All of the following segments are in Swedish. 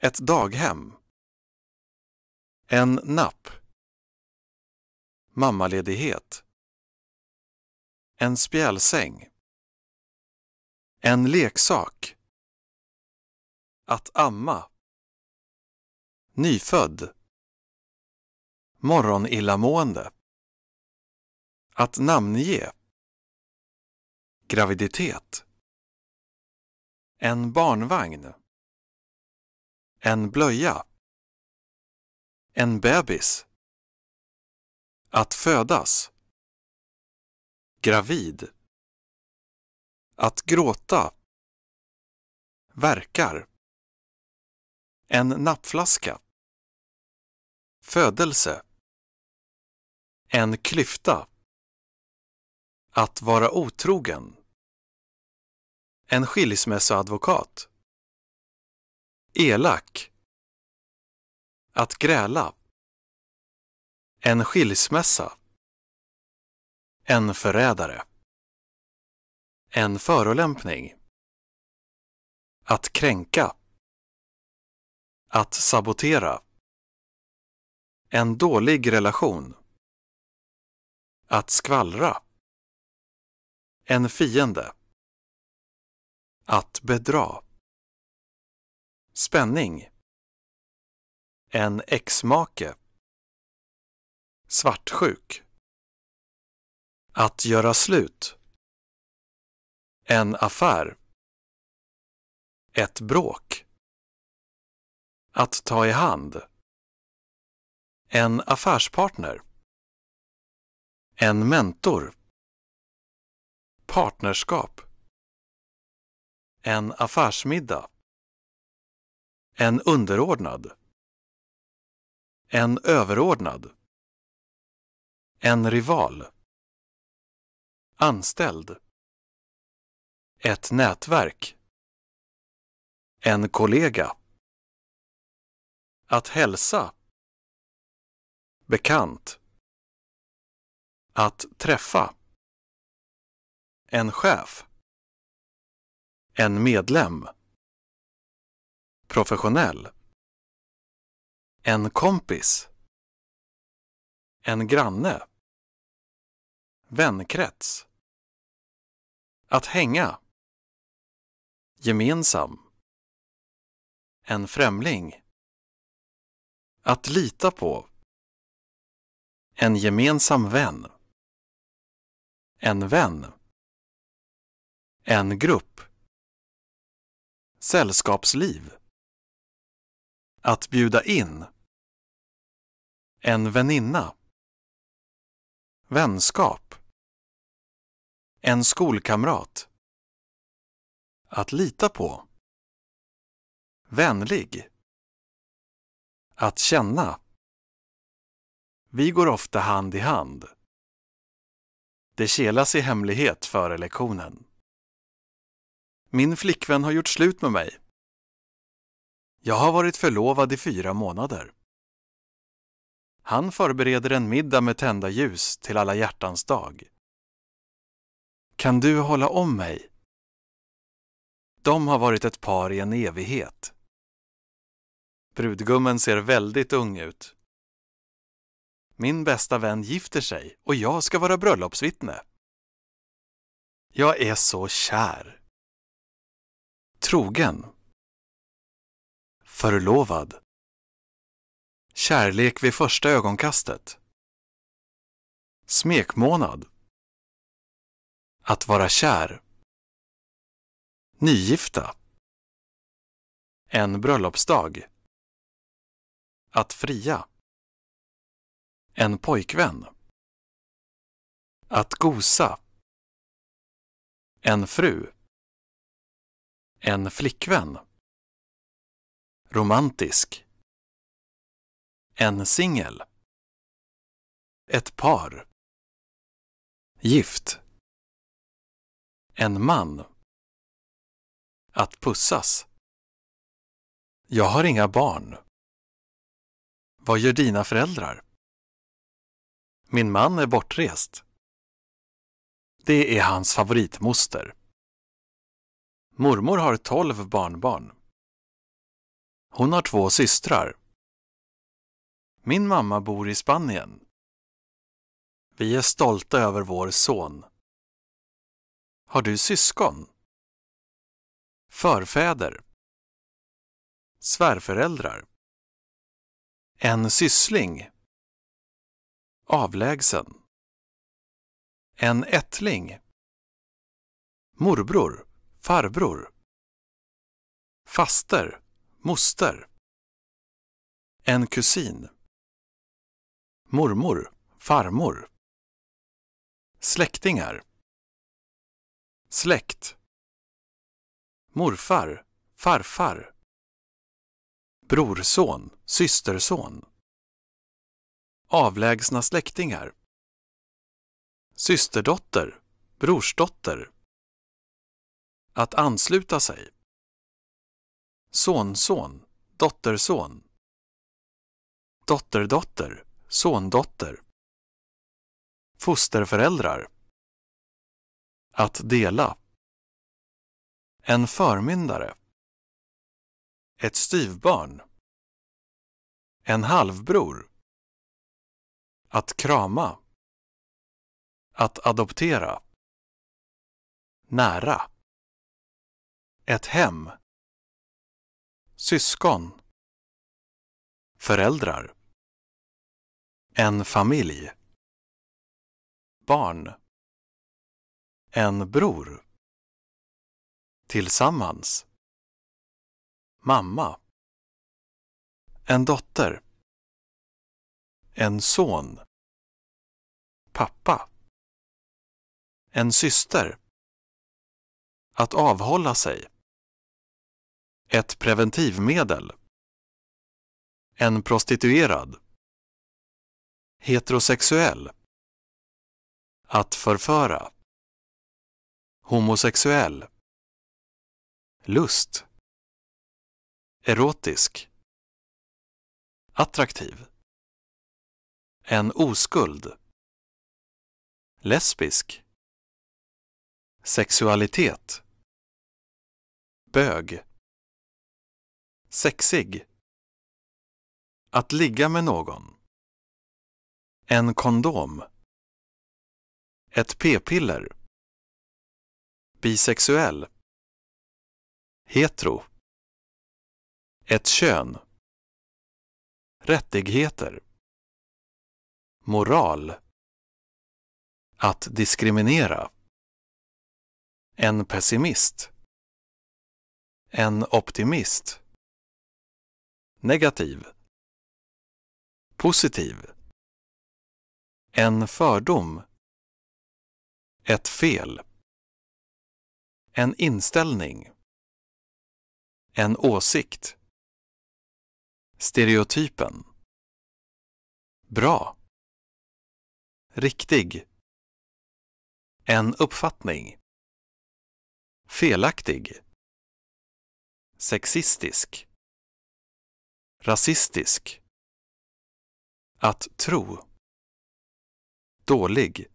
Ett daghem. En napp. Mammaledighet. En spjälsäng. En leksak. Att amma. Nyfödd. Morgonillamående. Att namnge. Graviditet. En barnvagn. En blöja. En bebis. Att födas. Gravid. Att gråta. Verkar. En nappflaska. Födelse. En klyfta. Att vara otrogen. En skilsmässoadvokat. Elak. Att gräla. En skilsmässa. En förrädare. En förolämpning. Att kränka. Att sabotera. En dålig relation. Att skvallra. En fiende. Att bedra. Spänning. En exmake. Svartsjuk. Att göra slut. En affär. Ett bråk. Att ta i hand. En affärspartner. En mentor. Partnerskap. En affärsmiddag. En underordnad. En överordnad. En rival. Anställd. Ett nätverk. En kollega. Att hälsa. Bekant. Att träffa. En chef. En medlem. Professionell. En kompis. En granne. Vänkrets. Att hänga. Gemensam. En främling. Att lita på. En gemensam vän. En vän. En grupp. Sällskapsliv. Att bjuda in. En väninna. Vänskap. En skolkamrat. Att lita på. Vänlig. Att känna. Vi går ofta hand i hand. Det kelas i hemlighet före lektionen. Min flickvän har gjort slut med mig. Jag har varit förlovad i fyra månader. Han förbereder en middag med tända ljus till alla hjärtans dag. Kan du hålla om mig? De har varit ett par i en evighet. Brudgummen ser väldigt ung ut. Min bästa vän gifter sig och jag ska vara bröllopsvittne. Jag är så kär. Trogen. Förlovad. Kärlek vid första ögonkastet. Smekmånad. Att vara kär. Nygifta. En bröllopsdag. Att fria. En pojkvän. Att gosa. En fru. En flickvän romantisk. En singel. Ett par. Gift. En man. Att pussas. Jag har inga barn. Vad gör dina föräldrar? Min man är bortrest. Det är hans favoritmoster. Mormor har tolv barnbarn. Hon har två systrar. Min mamma bor i Spanien. Vi är stolta över vår son. Har du syskon? Förfäder. Svärföräldrar. En syssling. Avlägsen. En ättling. Morbror, farbror. Faster. Moster. En kusin. Mormor, farmor. Släktingar. Släkt. Morfar, farfar. Brorson, systerson. Avlägsna släktingar. Systerdotter, brorsdotter. Att ansluta sig sonson, dotterson dotterdotter, sondotter fosterföräldrar att dela en förmyndare ett styvbarn en halvbror att krama att adoptera nära ett hem syskon, föräldrar, en familj, barn, en bror, tillsammans, mamma, en dotter, en son, pappa, en syster, att avhålla sig. Ett preventivmedel. En prostituerad. Heterosexuell. Att förföra. Homosexuell. Lust. Erotisk. Attraktiv. En oskuld. Lesbisk. Sexualitet. Bög. Sexig. Att ligga med någon. En kondom. Ett p-piller. Bisexuell. Hetero. Ett kön. Rättigheter. Moral. Att diskriminera. En pessimist. En optimist. Negativ. Positiv. En fördom. Ett fel. En inställning. En åsikt. Stereotypen. Bra. Riktig. En uppfattning. Felaktig. Sexistisk rasistisk, att tro, dålig,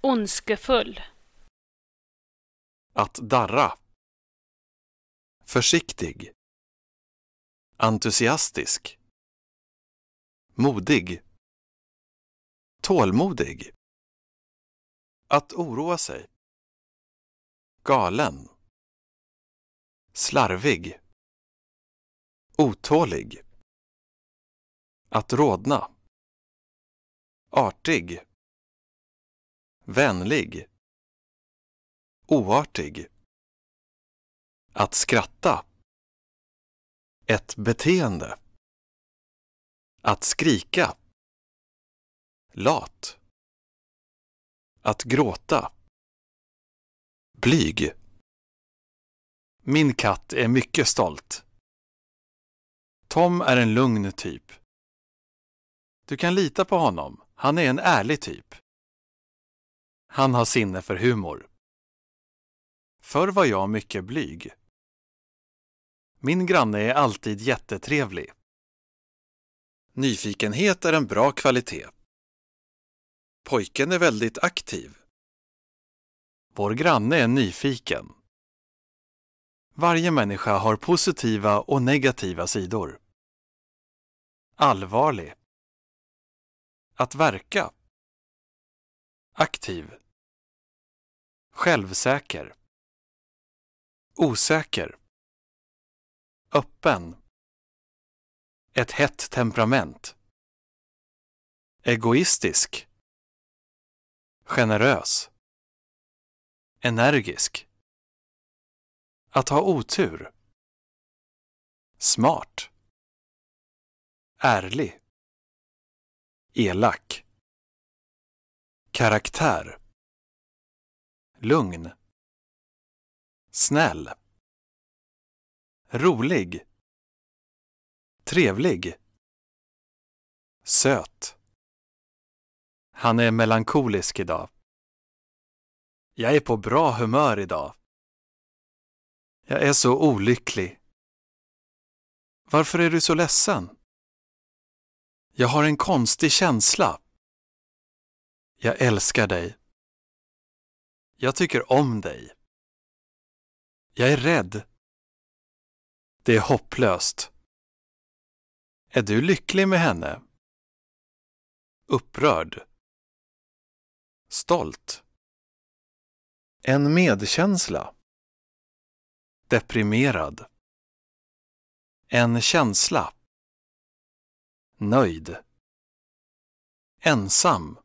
ondskefull, att darra, försiktig, entusiastisk, modig, tålmodig, att oroa sig, galen, slarvig, Otålig. Att rodna. Artig. Vänlig. Oartig. Att skratta. Ett beteende. Att skrika. Lat. Att gråta. Blyg. Min katt är mycket stolt. Tom är en lugn typ. Du kan lita på honom. Han är en ärlig typ. Han har sinne för humor. Förr var jag mycket blyg. Min granne är alltid jättetrevlig. Nyfikenhet är en bra kvalitet. Pojken är väldigt aktiv. Vår granne är nyfiken. Varje människa har positiva och negativa sidor. Allvarlig. Att verka. Aktiv. Självsäker. Osäker. Öppen. Ett hett temperament. Egoistisk. Generös. Energisk. Att ha otur. Smart. Ärlig. Elak. Karaktär. Lugn. Snäll. Rolig. Trevlig. Söt. Han är melankolisk idag. Jag är på bra humör idag. Jag är så olycklig. Varför är du så ledsen? Jag har en konstig känsla. Jag älskar dig. Jag tycker om dig. Jag är rädd. Det är hopplöst. Är du lycklig med henne? Upprörd. Stolt. En medkänsla deprimerad. En känsla. Nöjd. Ensam.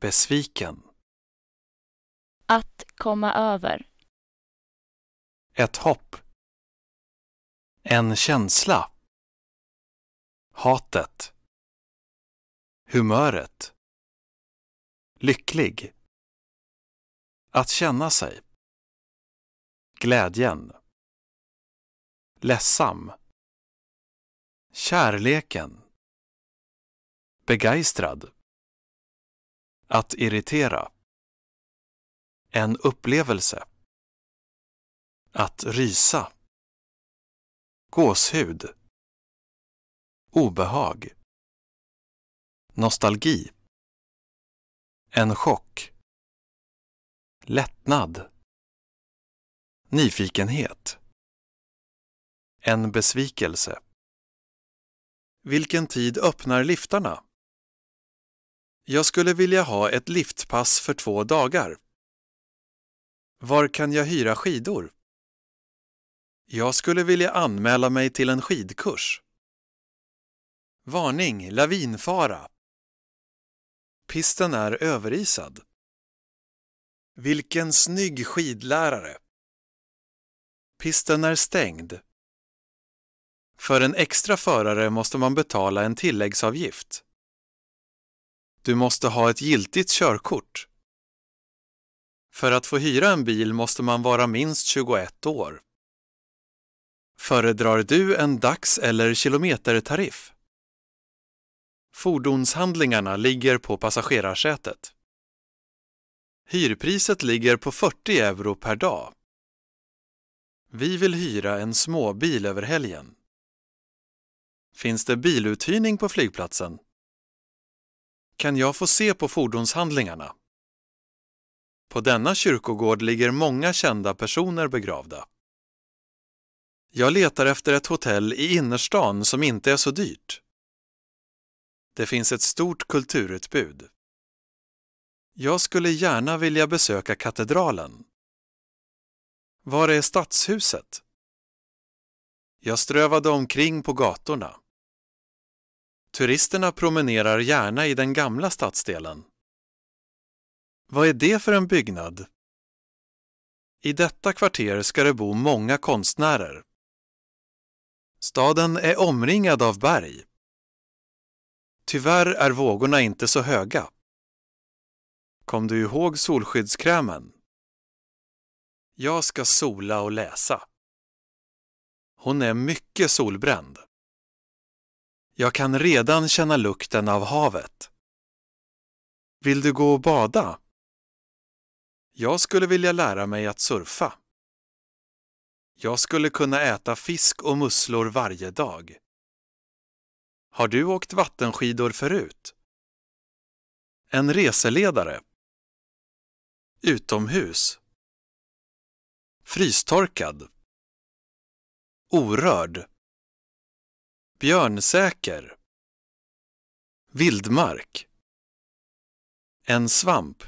Besviken. Att komma över. Ett hopp. En känsla. Hatet. Humöret. Lycklig. Att känna sig glädjen, ledsam, kärleken, begeistrad, att irritera, en upplevelse, att rysa, gåshud, obehag, nostalgi, en chock, lättnad, Nyfikenhet. En besvikelse. Vilken tid öppnar liftarna? Jag skulle vilja ha ett liftpass för två dagar. Var kan jag hyra skidor? Jag skulle vilja anmäla mig till en skidkurs. Varning, lavinfara! Pisten är överisad. Vilken snygg skidlärare! Pisten är stängd. För en extra förare måste man betala en tilläggsavgift. Du måste ha ett giltigt körkort. För att få hyra en bil måste man vara minst 21 år. Föredrar du en dags eller kilometertariff? Fordonshandlingarna ligger på passagerarsätet. Hyrpriset ligger på 40 euro per dag. Vi vill hyra en småbil över helgen. Finns det biluthyrning på flygplatsen? Kan jag få se på fordonshandlingarna? På denna kyrkogård ligger många kända personer begravda. Jag letar efter ett hotell i innerstan som inte är så dyrt. Det finns ett stort kulturutbud. Jag skulle gärna vilja besöka katedralen. Var är stadshuset? Jag strövade omkring på gatorna. Turisterna promenerar gärna i den gamla stadsdelen. Vad är det för en byggnad? I detta kvarter ska det bo många konstnärer. Staden är omringad av berg. Tyvärr är vågorna inte så höga. Kom du ihåg solskyddskrämen? Jag ska sola och läsa. Hon är mycket solbränd. Jag kan redan känna lukten av havet. Vill du gå och bada? Jag skulle vilja lära mig att surfa. Jag skulle kunna äta fisk och musslor varje dag. Har du åkt vattenskidor förut? En reseledare. Utomhus. Frystorkad. Orörd. Björnsäker. Vildmark. En svamp.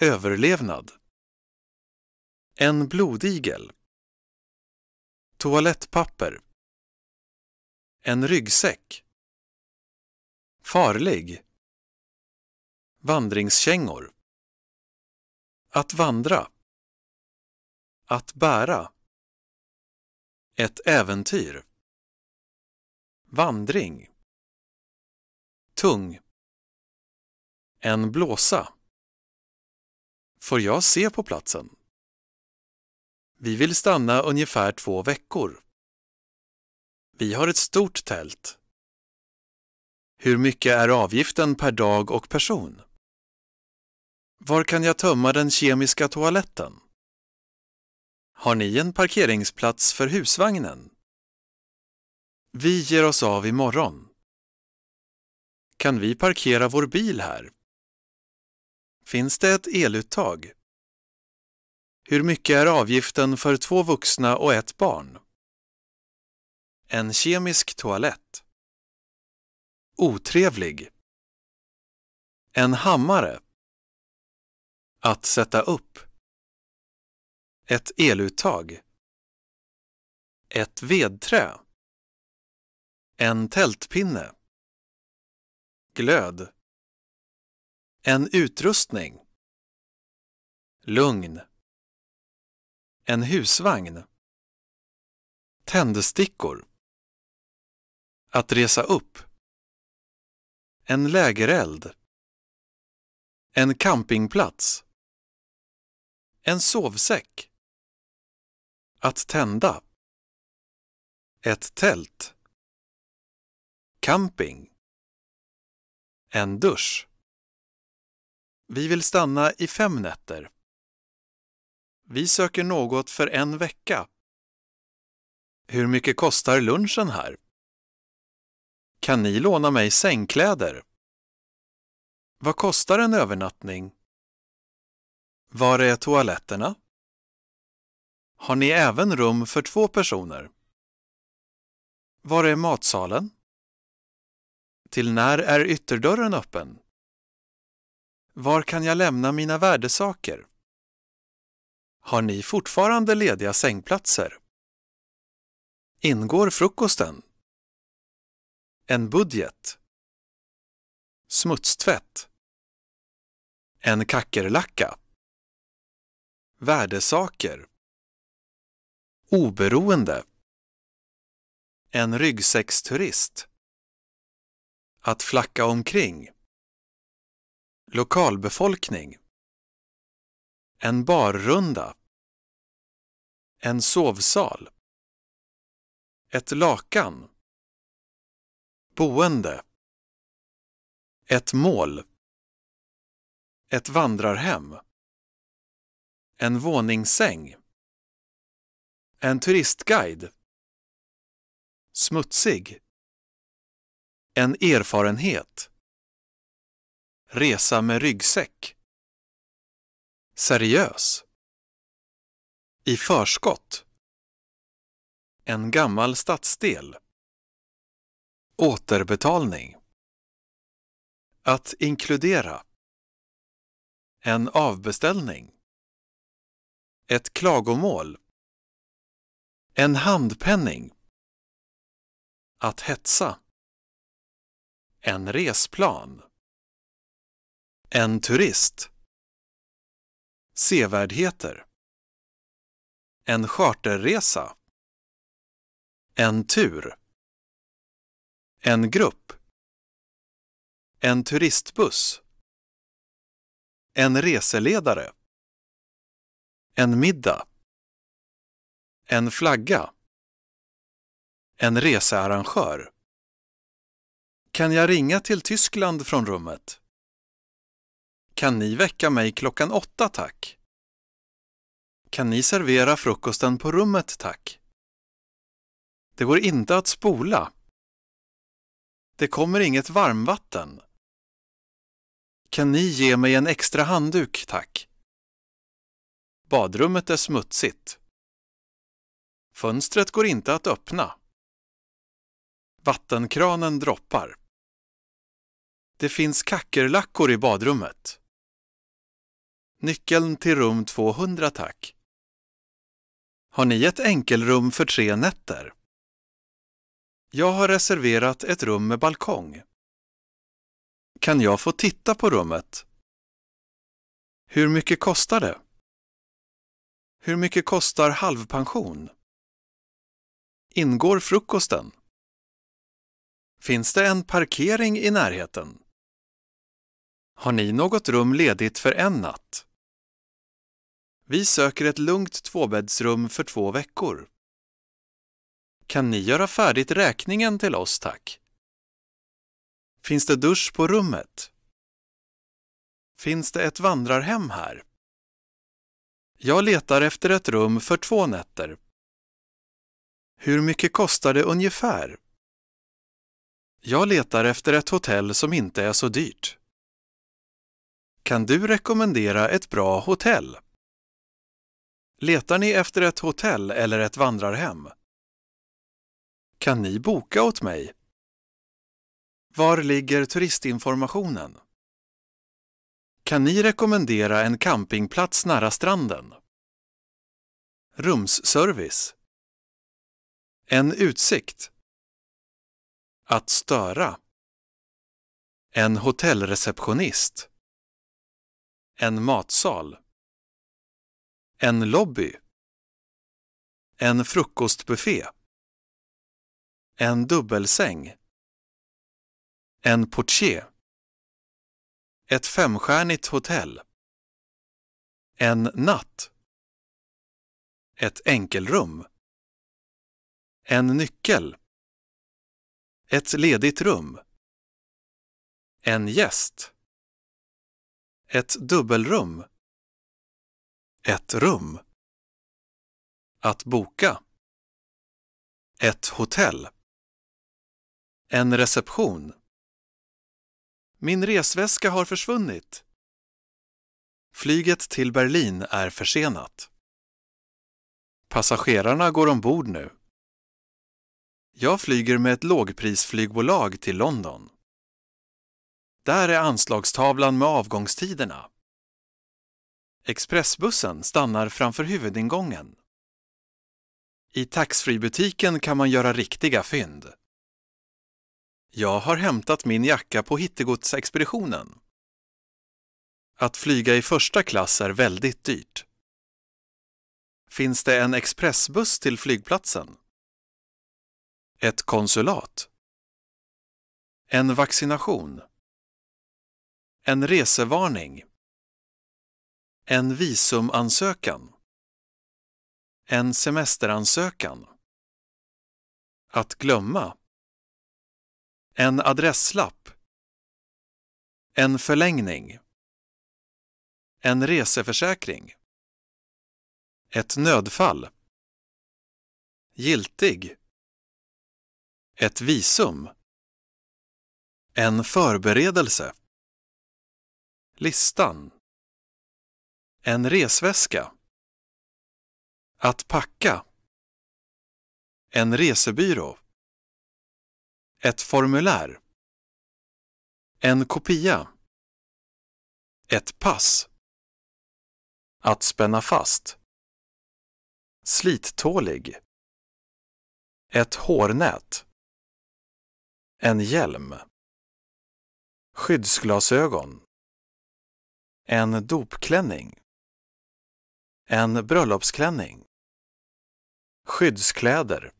Överlevnad. En blodigel. Toalettpapper. En ryggsäck. Farlig. Vandringskängor. Att vandra. Att bära. Ett äventyr. Vandring. Tung. En blåsa. Får jag se på platsen? Vi vill stanna ungefär två veckor. Vi har ett stort tält. Hur mycket är avgiften per dag och person? Var kan jag tömma den kemiska toaletten? Har ni en parkeringsplats för husvagnen? Vi ger oss av imorgon. Kan vi parkera vår bil här? Finns det ett eluttag? Hur mycket är avgiften för två vuxna och ett barn? En kemisk toalett. Otrevlig. En hammare. Att sätta upp. Ett eluttag. Ett vedträ. En tältpinne. Glöd. En utrustning. Lugn. En husvagn. Tändstickor. Att resa upp. En lägereld. En campingplats. En sovsäck. Att tända. Ett tält. Camping. En dusch. Vi vill stanna i fem nätter. Vi söker något för en vecka. Hur mycket kostar lunchen här? Kan ni låna mig sängkläder? Vad kostar en övernattning? Var är toaletterna? Har ni även rum för två personer? Var är matsalen? Till när är ytterdörren öppen? Var kan jag lämna mina värdesaker? Har ni fortfarande lediga sängplatser? Ingår frukosten? En budget? Smutstvätt? En kackerlacka? Värdesaker? Oberoende. En ryggsäcksturist. Att flacka omkring. Lokalbefolkning. En barrunda. En sovsal. Ett lakan. Boende. Ett mål. Ett vandrarhem. En våningssäng. En turistguide. Smutsig. En erfarenhet. Resa med ryggsäck. Seriös. I förskott. En gammal stadsdel. Återbetalning. Att inkludera. En avbeställning. Ett klagomål. En handpenning. Att hetsa. En resplan. En turist. Sevärdheter. En charterresa. En tur. En grupp. En turistbuss. En reseledare. En middag. En flagga. En researrangör. Kan jag ringa till Tyskland från rummet? Kan ni väcka mig klockan åtta, tack? Kan ni servera frukosten på rummet, tack? Det går inte att spola. Det kommer inget varmvatten. Kan ni ge mig en extra handduk, tack? Badrummet är smutsigt. Fönstret går inte att öppna. Vattenkranen droppar. Det finns kackerlackor i badrummet. Nyckeln till rum 200 tack. Har ni ett enkelrum för tre nätter? Jag har reserverat ett rum med balkong. Kan jag få titta på rummet? Hur mycket kostar det? Hur mycket kostar halvpension? Ingår frukosten? Finns det en parkering i närheten? Har ni något rum ledigt för en natt? Vi söker ett lugnt tvåbäddsrum för två veckor. Kan ni göra färdigt räkningen till oss, tack? Finns det dusch på rummet? Finns det ett vandrarhem här? Jag letar efter ett rum för två nätter. Hur mycket kostar det ungefär? Jag letar efter ett hotell som inte är så dyrt. Kan du rekommendera ett bra hotell? Letar ni efter ett hotell eller ett vandrarhem? Kan ni boka åt mig? Var ligger turistinformationen? Kan ni rekommendera en campingplats nära stranden? Rumsservice en utsikt. Att störa. En hotellreceptionist. En matsal. En lobby. En frukostbuffé. En dubbelsäng. En portier. Ett femstjärnigt hotell. En natt. Ett enkelrum. En nyckel. Ett ledigt rum. En gäst. Ett dubbelrum. Ett rum. Att boka. Ett hotell. En reception. Min resväska har försvunnit. Flyget till Berlin är försenat. Passagerarna går ombord nu. Jag flyger med ett lågprisflygbolag till London. Där är anslagstavlan med avgångstiderna. Expressbussen stannar framför huvudingången. I taxfreebutiken kan man göra riktiga fynd. Jag har hämtat min jacka på hittegodsexpeditionen. Att flyga i första klass är väldigt dyrt. Finns det en expressbuss till flygplatsen? Ett konsulat. En vaccination. En resevarning. En visumansökan. En semesteransökan. Att glömma. En adresslapp. En förlängning. En reseförsäkring. Ett nödfall. Giltig. Ett visum. En förberedelse. Listan. En resväska. Att packa. En resebyrå. Ett formulär. En kopia. Ett pass. Att spänna fast. Slittålig. Ett hårnät. En hjälm. Skyddsglasögon. En dopklänning. En bröllopsklänning. Skyddskläder.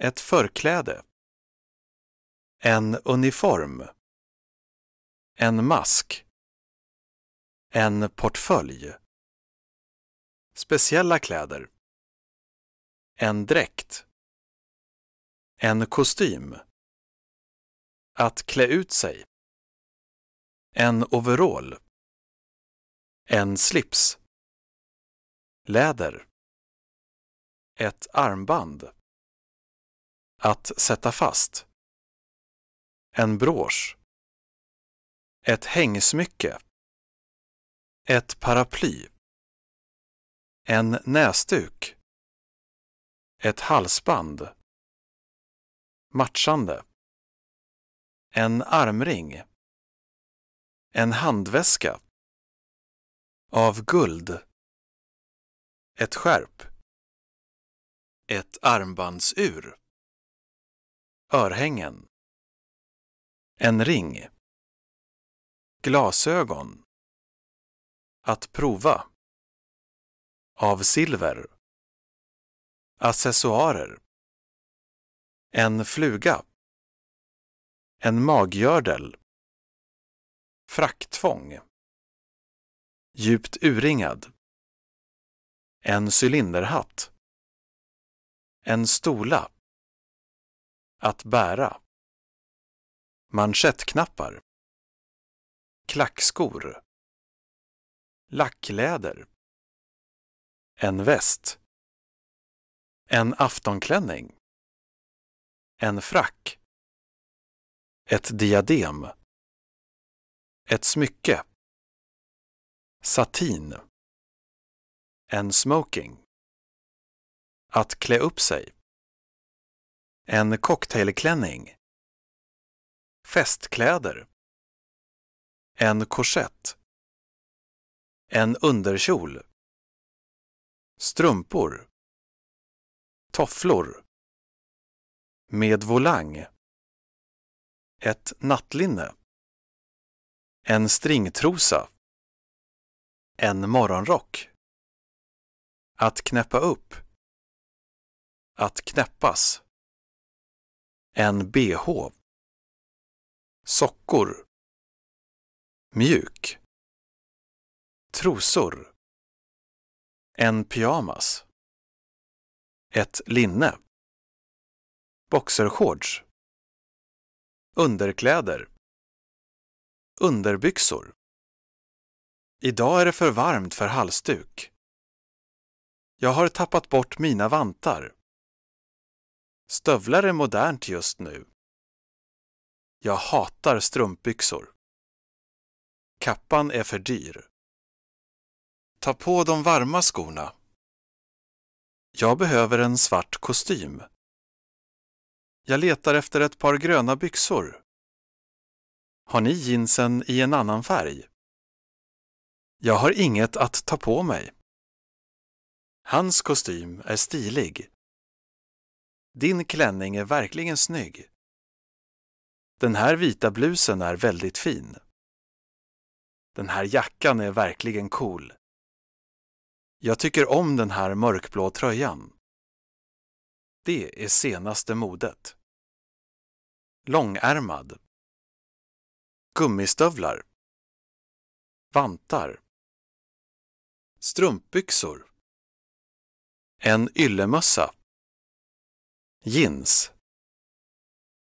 Ett förkläde. En uniform. En mask. En portfölj. Speciella kläder. En dräkt. En kostym. Att klä ut sig. En overall. En slips. Läder. Ett armband. Att sätta fast. En brosch. Ett hängsmycke. Ett paraply. En näsduk. Ett halsband matchande. En armring. En handväska. Av guld. Ett skärp. Ett armbandsur. Örhängen. En ring. Glasögon. Att prova. Av silver. Accessoarer. En fluga. En maggördel. Frakttvång. Djupt urringad. En cylinderhatt. En stola. Att bära. Manschettknappar. Klackskor. Lackläder. En väst. En aftonklänning en frack, ett diadem, ett smycke, satin, en smoking, att klä upp sig, en cocktailklänning, festkläder, en korsett, en underkjol, strumpor, tofflor, med volang. Ett nattlinne. En stringtrosa. En morgonrock. Att knäppa upp. Att knäppas. En bh. Sockor. Mjuk. Trosor. En pyjamas. Ett linne. Boxershorts. Underkläder. Underbyxor. Idag är det för varmt för halsduk. Jag har tappat bort mina vantar. Stövlar är modernt just nu. Jag hatar strumpbyxor. Kappan är för dyr. Ta på de varma skorna. Jag behöver en svart kostym. Jag letar efter ett par gröna byxor. Har ni jeansen i en annan färg? Jag har inget att ta på mig. Hans kostym är stilig. Din klänning är verkligen snygg. Den här vita blusen är väldigt fin. Den här jackan är verkligen cool. Jag tycker om den här mörkblå tröjan. Det är senaste modet. Långärmad. Gummistövlar. Vantar. Strumpbyxor. En yllemössa. Jeans.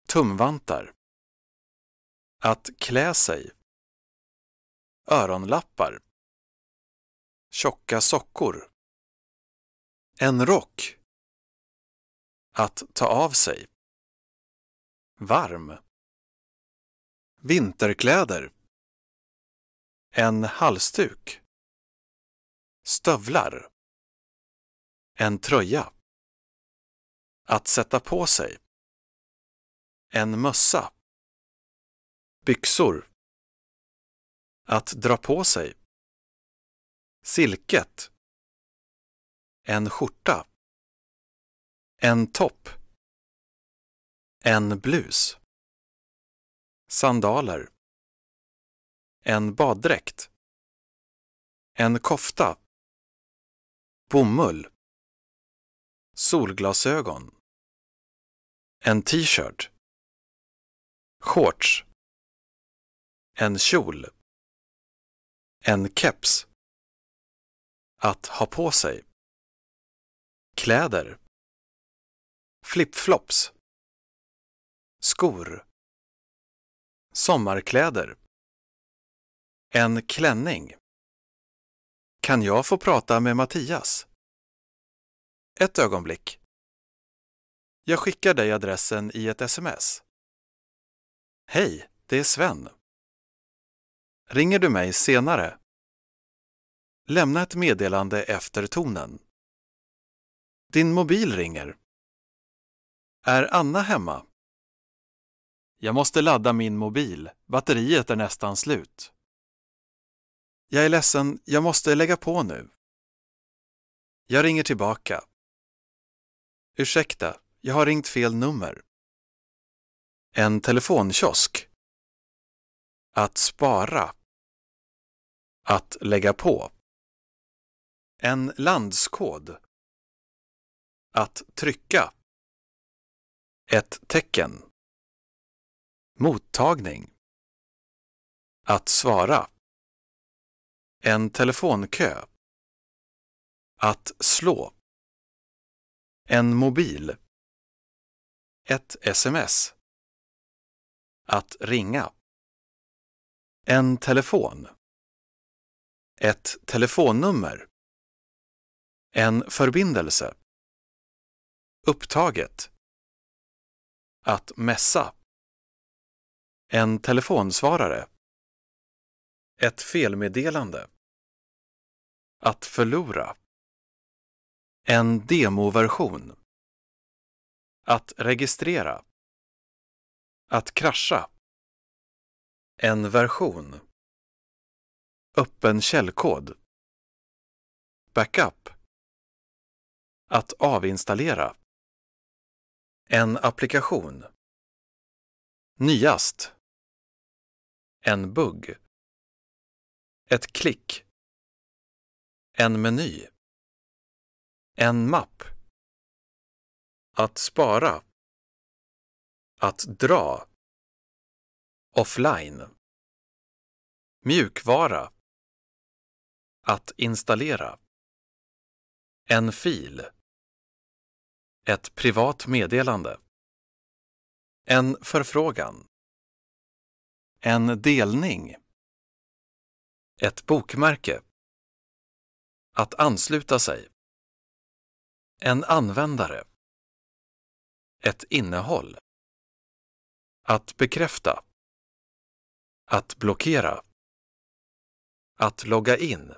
Tumvantar. Att klä sig. Öronlappar. Tjocka sockor. En rock. Att ta av sig. Varm. Vinterkläder. En halsduk. Stövlar. En tröja. Att sätta på sig. En mössa. Byxor. Att dra på sig. Silket. En skjorta. En topp. En blus. Sandaler. En baddräkt. En kofta. Bomull. Solglasögon. En t-shirt. Shorts. En kjol. En keps. Att ha på sig. Kläder flipflops skor sommarkläder en klänning Kan jag få prata med Mattias? Ett ögonblick. Jag skickar dig adressen i ett sms. Hej, det är Sven. Ringer du mig senare? Lämna ett meddelande efter tonen. Din mobil ringer. Är Anna hemma? Jag måste ladda min mobil. Batteriet är nästan slut. Jag är ledsen, jag måste lägga på nu. Jag ringer tillbaka. Ursäkta, jag har ringt fel nummer. En telefonkiosk. Att spara. Att lägga på. En landskod. Att trycka. Ett tecken. Mottagning. Att svara. En telefonkö. Att slå. En mobil. Ett sms. Att ringa. En telefon. Ett telefonnummer. En förbindelse. Upptaget. Att mässa. En telefonsvarare. Ett felmeddelande. Att förlora. En demoversion. Att registrera. Att krascha. En version. Öppen källkod. Backup. Att avinstallera. En applikation. Nyast. En bugg. Ett klick. En meny. En mapp. Att spara. Att dra. Offline. Mjukvara. Att installera. En fil. Ett privat meddelande. En förfrågan. En delning. Ett bokmärke. Att ansluta sig. En användare. Ett innehåll. Att bekräfta. Att blockera. Att logga in.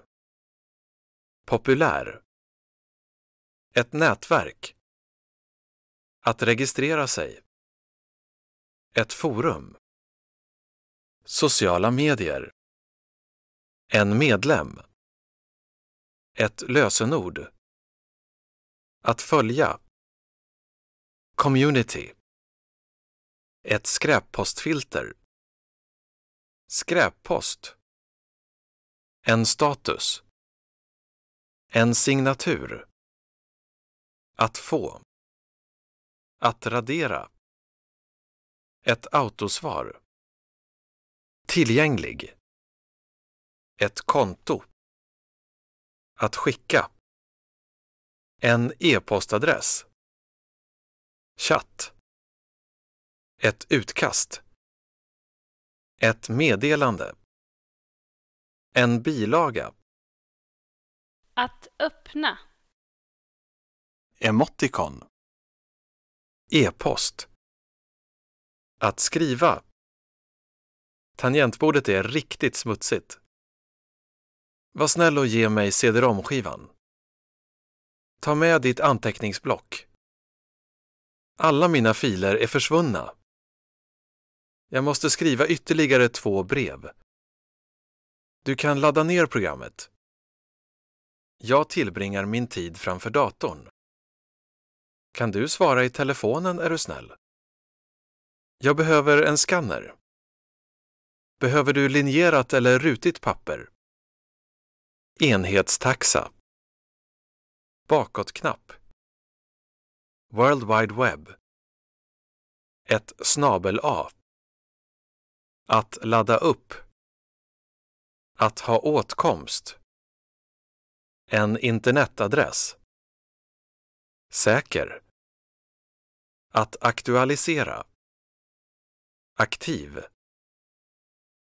Populär. Ett nätverk. Att registrera sig. Ett forum. Sociala medier. En medlem. Ett lösenord. Att följa. Community. Ett skräppostfilter. Skräppost. En status. En signatur. Att få. Att radera. Ett autosvar. Tillgänglig. Ett konto. Att skicka. En e-postadress. Chatt. Ett utkast. Ett meddelande. En bilaga. Att öppna. Emoticon. E-post. Att skriva. Tangentbordet är riktigt smutsigt. Var snäll och ge mig cd romskivan Ta med ditt anteckningsblock. Alla mina filer är försvunna. Jag måste skriva ytterligare två brev. Du kan ladda ner programmet. Jag tillbringar min tid framför datorn. Kan du svara i telefonen är du snäll? Jag behöver en skanner. Behöver du linjerat eller rutigt papper? Enhetstaxa. Bakåtknapp. World Wide Web. Ett snabel-A. Att ladda upp. Att ha åtkomst. En internetadress. Säker. Att aktualisera. Aktiv.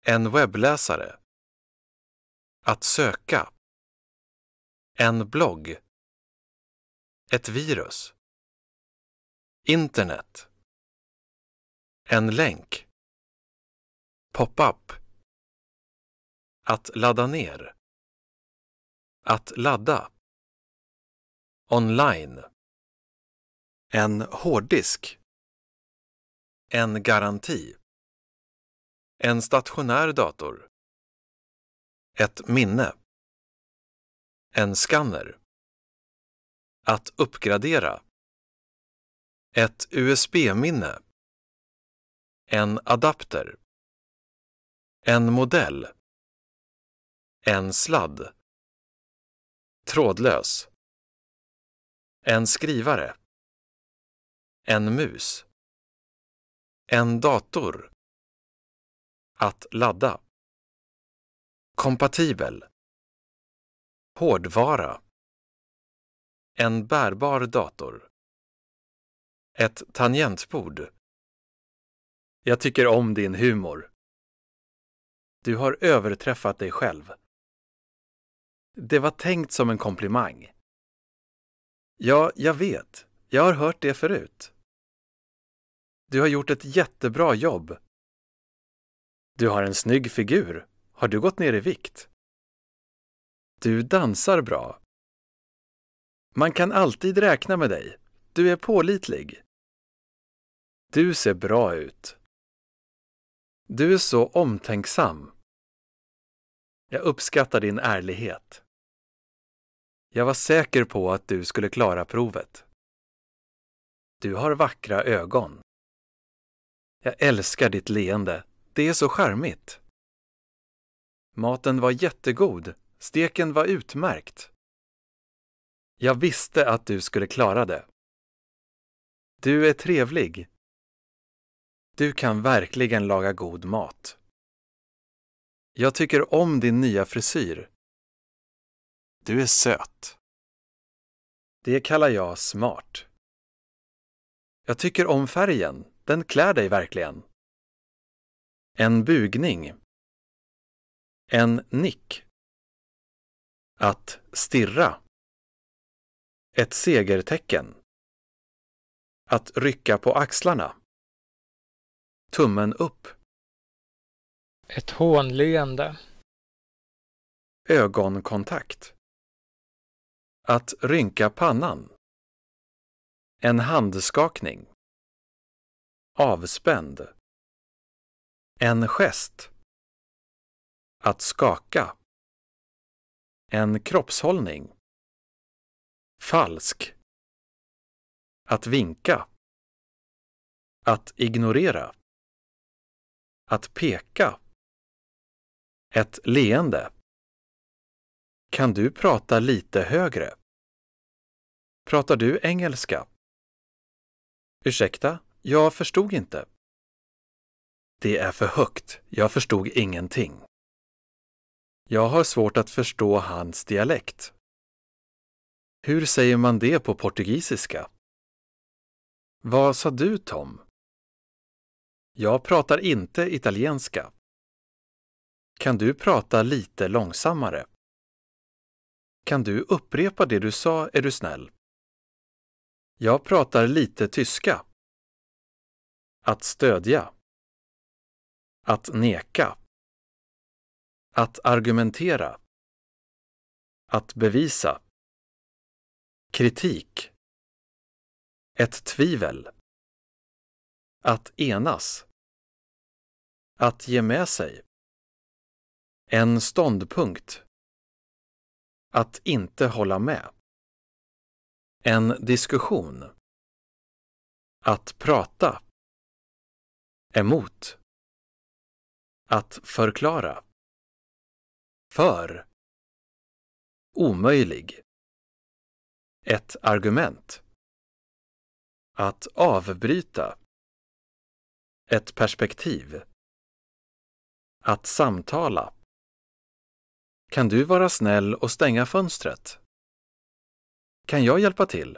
En webbläsare. Att söka. En blogg. Ett virus. Internet. En länk. Pop-up. Att ladda ner. Att ladda. Online. En hårddisk. En garanti. En stationär dator. Ett minne. En skanner. Att uppgradera. Ett USB-minne. En adapter. En modell. En sladd. Trådlös. En skrivare. En mus. En dator. Att ladda. Kompatibel. Hårdvara. En bärbar dator. Ett tangentbord. Jag tycker om din humor. Du har överträffat dig själv. Det var tänkt som en komplimang. Ja, jag vet. Jag har hört det förut. Du har gjort ett jättebra jobb. Du har en snygg figur. Har du gått ner i vikt? Du dansar bra. Man kan alltid räkna med dig. Du är pålitlig. Du ser bra ut. Du är så omtänksam. Jag uppskattar din ärlighet. Jag var säker på att du skulle klara provet. Du har vackra ögon. Jag älskar ditt leende. Det är så charmigt. Maten var jättegod. Steken var utmärkt. Jag visste att du skulle klara det. Du är trevlig. Du kan verkligen laga god mat. Jag tycker om din nya frisyr. Du är söt. Det kallar jag smart. Jag tycker om färgen den klär dig verkligen. En bugning. En nick. Att stirra. Ett segertecken. Att rycka på axlarna. Tummen upp. Ett hånleende. Ögonkontakt. Att rynka pannan. En handskakning. Avspänd. En gest. Att skaka. En kroppshållning. Falsk. Att vinka. Att ignorera. Att peka. Ett leende. Kan du prata lite högre? Pratar du engelska? Ursäkta? Jag förstod inte. Det är för högt. Jag förstod ingenting. Jag har svårt att förstå hans dialekt. Hur säger man det på portugisiska? Vad sa du, Tom? Jag pratar inte italienska. Kan du prata lite långsammare? Kan du upprepa det du sa, är du snäll? Jag pratar lite tyska. Att stödja. Att neka. Att argumentera. Att bevisa. Kritik. Ett tvivel. Att enas. Att ge med sig. En ståndpunkt. Att inte hålla med. En diskussion. Att prata emot att förklara för omöjlig ett argument att avbryta ett perspektiv att samtala Kan du vara snäll och stänga fönstret? Kan jag hjälpa till?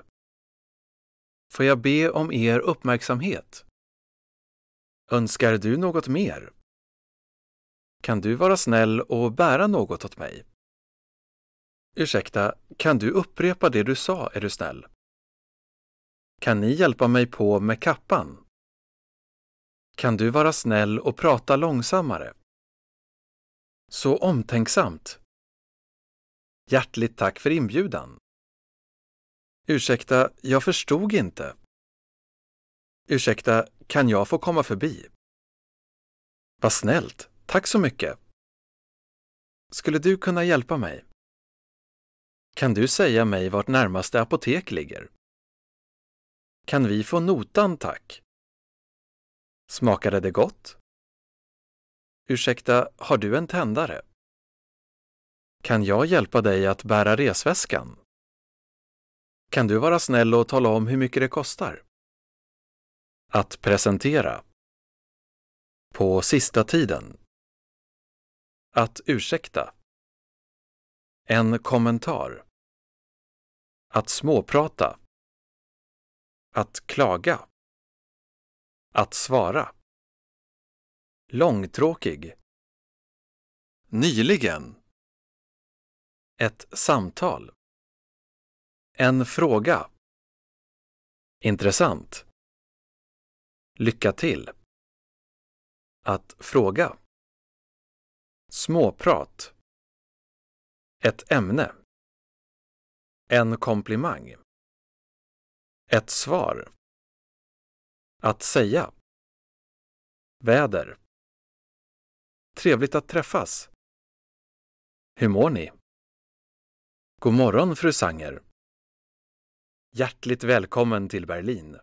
Får jag be om er uppmärksamhet? Önskar du något mer? Kan du vara snäll och bära något åt mig? Ursäkta, kan du upprepa det du sa, är du snäll? Kan ni hjälpa mig på med kappan? Kan du vara snäll och prata långsammare? Så omtänksamt! Hjärtligt tack för inbjudan! Ursäkta, jag förstod inte. Ursäkta, kan jag få komma förbi? Vad snällt, tack så mycket. Skulle du kunna hjälpa mig? Kan du säga mig vart närmaste apotek ligger? Kan vi få notan, tack? Smakade det gott? Ursäkta, har du en tändare? Kan jag hjälpa dig att bära resväskan? Kan du vara snäll och tala om hur mycket det kostar? Att presentera. På sista tiden. Att ursäkta. En kommentar. Att småprata. Att klaga. Att svara. Långtråkig. Nyligen. Ett samtal. En fråga. Intressant. Lycka till! Att fråga. Småprat. Ett ämne. En komplimang. Ett svar. Att säga. Väder. Trevligt att träffas. Hur mår ni? God morgon, fru Sanger. Hjärtligt välkommen till Berlin.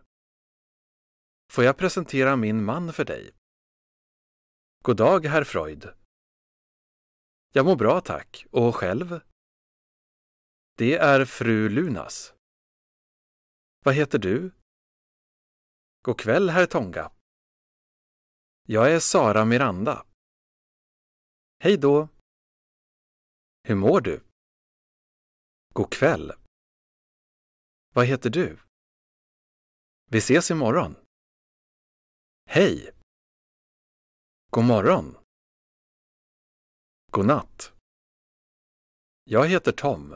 Får jag presentera min man för dig? God dag, herr Freud. Jag mår bra, tack. Och själv? Det är fru Lunas. Vad heter du? God kväll, herr Tonga. Jag är Sara Miranda. Hej då! Hur mår du? God kväll. Vad heter du? Vi ses imorgon. Hej! God morgon! God natt! Jag heter Tom.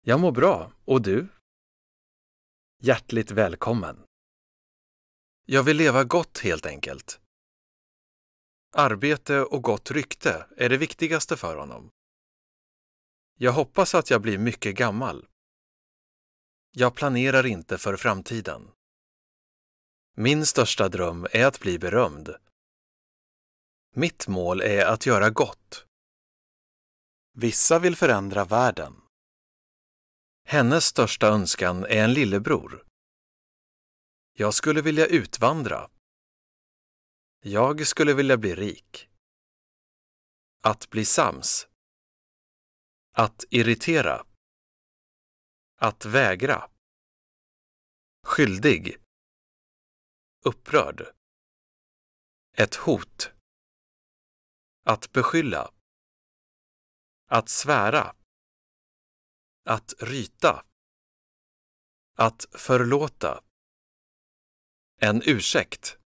Jag mår bra, och du? Hjärtligt välkommen! Jag vill leva gott helt enkelt. Arbete och gott rykte är det viktigaste för honom. Jag hoppas att jag blir mycket gammal. Jag planerar inte för framtiden. Min största dröm är att bli berömd. Mitt mål är att göra gott. Vissa vill förändra världen. Hennes största önskan är en lillebror. Jag skulle vilja utvandra. Jag skulle vilja bli rik. Att bli sams. Att irritera. Att vägra. Skyldig upprörd. Ett hot. Att beskylla. Att svära. Att ryta. Att förlåta. En ursäkt.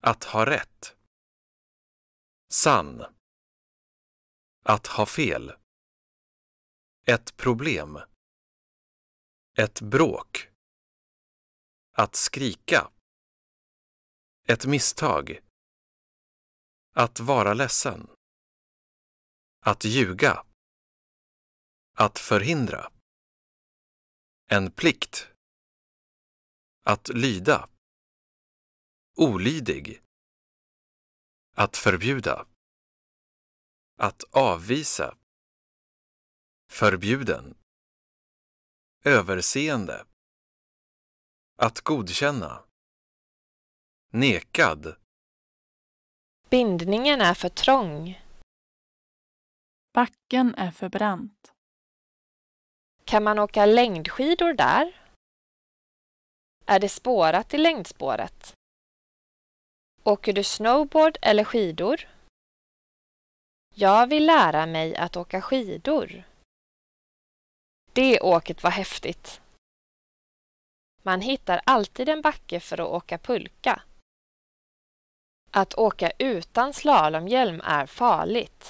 Att ha rätt. Sann. Att ha fel. Ett problem. Ett bråk. Att skrika. Ett misstag. Att vara ledsen. Att ljuga. Att förhindra. En plikt. Att lyda. Olydig. Att förbjuda. Att avvisa. Förbjuden. Överseende. Att godkänna. Nekad. Bindningen är för trång. Backen är för brant. Kan man åka längdskidor där? Är det spårat i längdspåret? Åker du snowboard eller skidor? Jag vill lära mig att åka skidor. Det åket var häftigt. Man hittar alltid en backe för att åka pulka. Att åka utan slalomhjälm är farligt.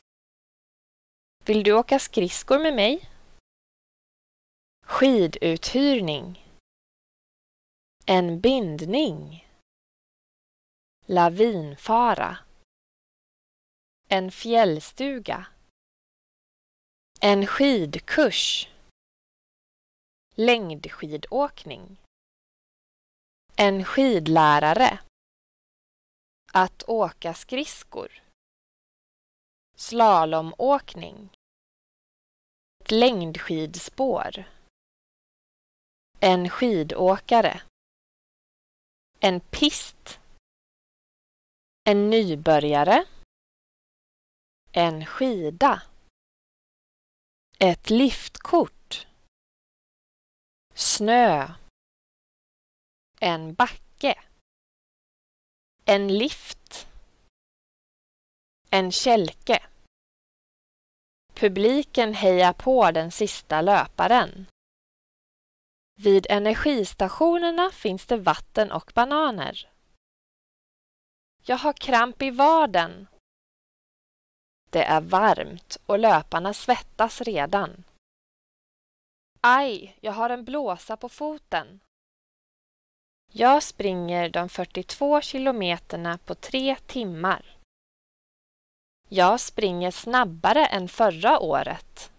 Vill du åka skridskor med mig? Skiduthyrning. En bindning. Lavinfara. En fjällstuga. En skidkurs. Längdskidåkning. En skidlärare. Att åka skridskor. Slalomåkning. Ett längdskidspår. En skidåkare. En pist. En nybörjare. En skida. Ett liftkort. Snö en backe. En lift. En kälke. Publiken hejar på den sista löparen. Vid energistationerna finns det vatten och bananer. Jag har kramp i vaden. Det är varmt och löparna svettas redan. Aj, jag har en blåsa på foten. Jag springer de 42 kilometerna på tre timmar. Jag springer snabbare än förra året.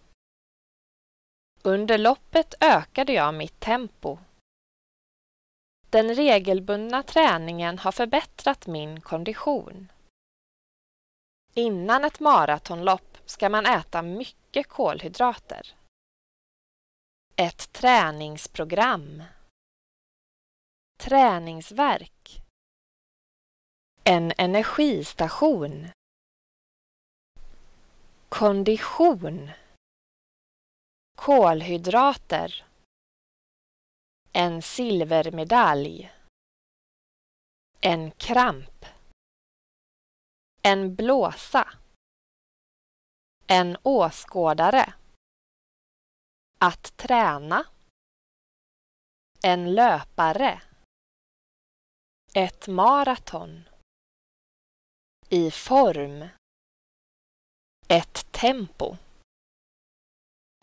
Under loppet ökade jag mitt tempo. Den regelbundna träningen har förbättrat min kondition. Innan ett maratonlopp ska man äta mycket kolhydrater. Ett träningsprogram träningsverk. En energistation. Kondition. Kolhydrater. En silvermedalj. En kramp. En blåsa. En åskådare. Att träna. En löpare. Ett maraton. I form. Ett tempo.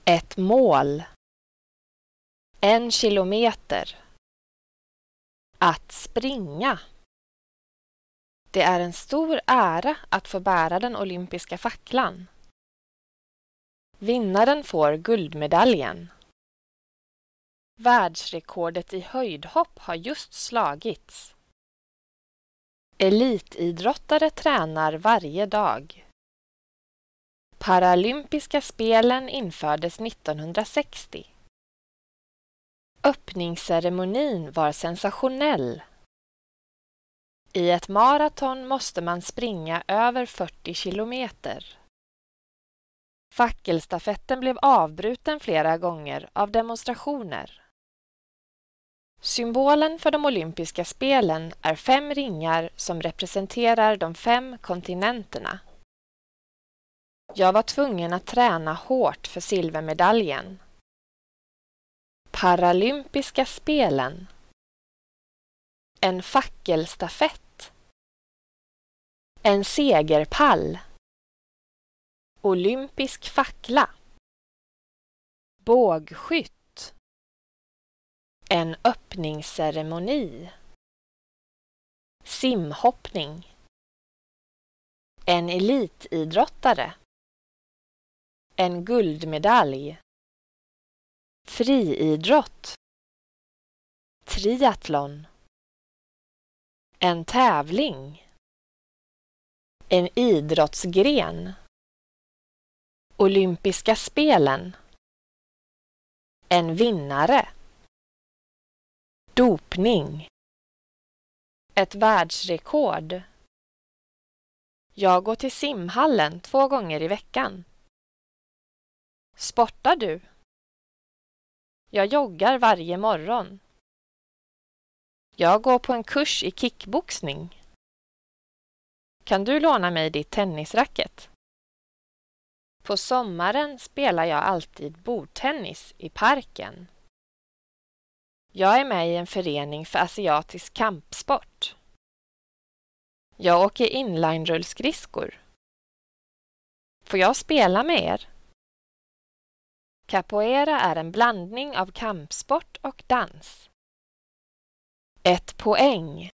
Ett mål. En kilometer. Att springa. Det är en stor ära att få bära den olympiska facklan. Vinnaren får guldmedaljen. Världsrekordet i höjdhopp har just slagits. Elitidrottare tränar varje dag. Paralympiska spelen infördes 1960. Öppningsceremonin var sensationell. I ett maraton måste man springa över 40 kilometer. Fackelstafetten blev avbruten flera gånger av demonstrationer. Symbolen för de olympiska spelen är fem ringar som representerar de fem kontinenterna. Jag var tvungen att träna hårt för silvermedaljen. Paralympiska spelen. En fackelstafett. En segerpall. Olympisk fackla. Bågskytt. En öppningsceremoni. Simhoppning. En elitidrottare. En guldmedalj. Friidrott. Triathlon. En tävling. En idrottsgren. Olympiska spelen. En vinnare. Dopning. Ett världsrekord. Jag går till simhallen två gånger i veckan. Sportar du? Jag joggar varje morgon. Jag går på en kurs i kickboxning. Kan du låna mig ditt tennisracket? På sommaren spelar jag alltid bordtennis i parken. Jag är med i en förening för asiatisk kampsport. Jag åker inlinerullskridskor. Får jag spela med er? Capoeira är en blandning av kampsport och dans. Ett poäng.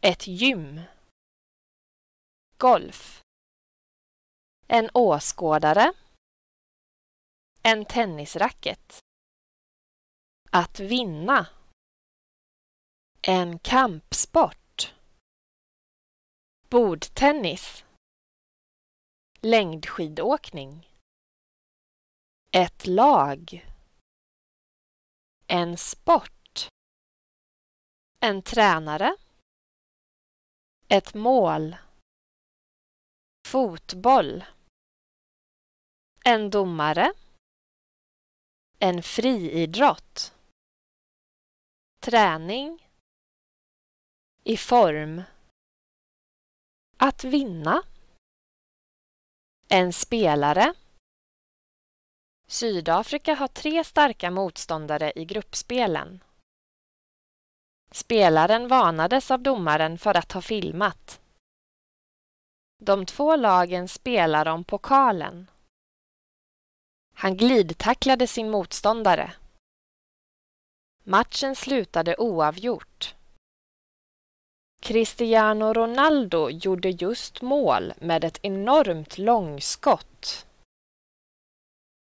Ett gym. Golf. En åskådare. En tennisracket. Att vinna. En kampsport. Bordtennis. Längdskidåkning. Ett lag. En sport. En tränare. Ett mål. Fotboll. En domare. En friidrott träning, i form, att vinna, en spelare. Sydafrika har tre starka motståndare i gruppspelen. Spelaren varnades av domaren för att ha filmat. De två lagen spelar om pokalen. Han glidtacklade sin motståndare. Matchen slutade oavgjort. Cristiano Ronaldo gjorde just mål med ett enormt långskott.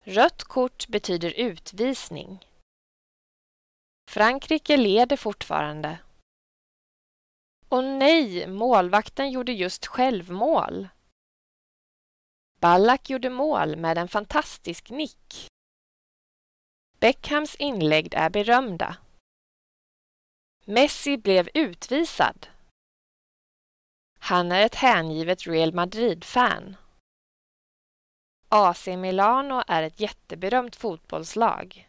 Rött kort betyder utvisning. Frankrike leder fortfarande. Och nej, målvakten gjorde just självmål. Ballack gjorde mål med en fantastisk nick. Beckhams inlägg är berömda. Messi blev utvisad. Han är ett hängivet Real Madrid-fan. AC Milano är ett jätteberömt fotbollslag.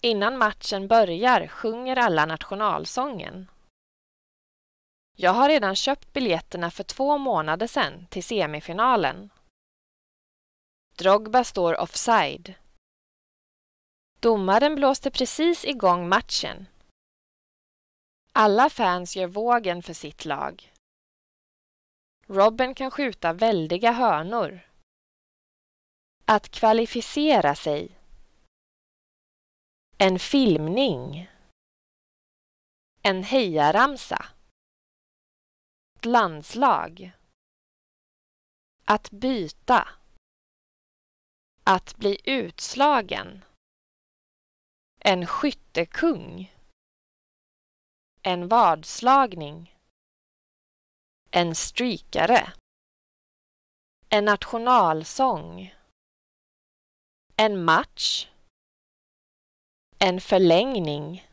Innan matchen börjar sjunger alla nationalsången. Jag har redan köpt biljetterna för två månader sedan till semifinalen. Drogba står offside. Domaren blåste precis igång matchen. Alla fans gör vågen för sitt lag. Robben kan skjuta väldiga hörnor. Att kvalificera sig. En filmning. En hejaramsa. Ett landslag. Att byta. Att bli utslagen. En skyttekung. En vadslagning. En strykare. En nationalsång. En match. En förlängning.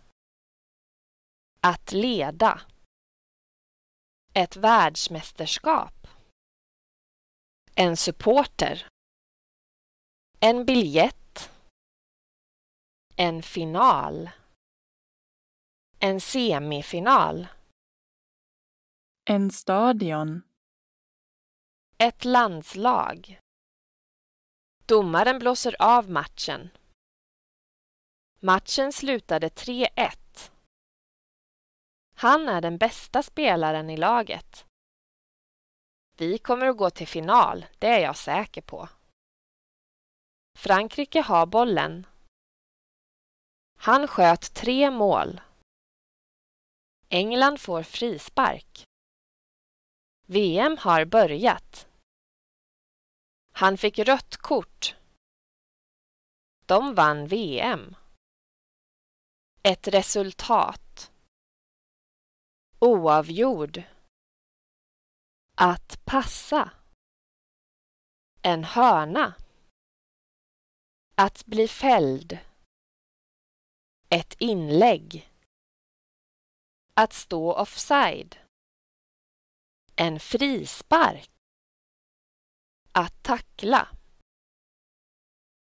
Att leda. Ett världsmästerskap. En supporter. En biljett en final. En semifinal. En stadion. Ett landslag. Domaren blåser av matchen. Matchen slutade 3-1. Han är den bästa spelaren i laget. Vi kommer att gå till final, det är jag säker på. Frankrike har bollen. Han sköt tre mål. England får frispark. VM har börjat. Han fick rött kort. De vann VM. Ett resultat. Oavgjord. Att passa. En hörna. Att bli fälld. Ett inlägg. Att stå offside. En frispark. Att tackla.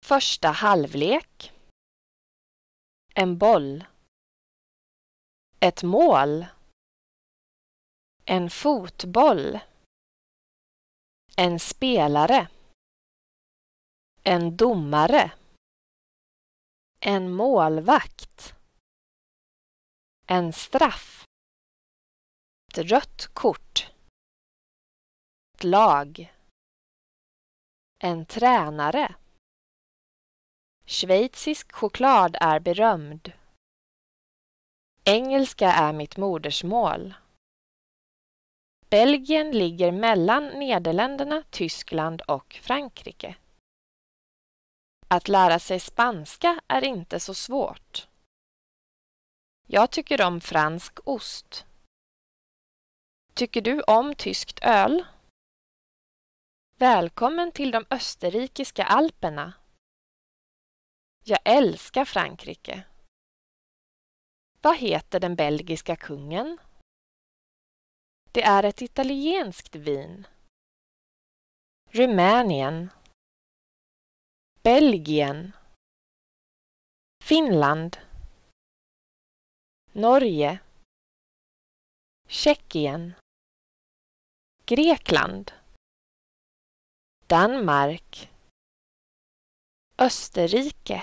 Första halvlek. En boll. Ett mål. En fotboll. En spelare. En domare. En målvakt. En straff. Ett rött kort. Ett lag. En tränare. Schweizisk choklad är berömd. Engelska är mitt modersmål. Belgien ligger mellan Nederländerna, Tyskland och Frankrike. Att lära sig spanska är inte så svårt. Jag tycker om fransk ost. Tycker du om tyskt öl? Välkommen till de österrikiska alperna. Jag älskar Frankrike. Vad heter den belgiska kungen? Det är ett italienskt vin. Rumänien Belgien Finland Norge Tjeckien Grekland Danmark Österrike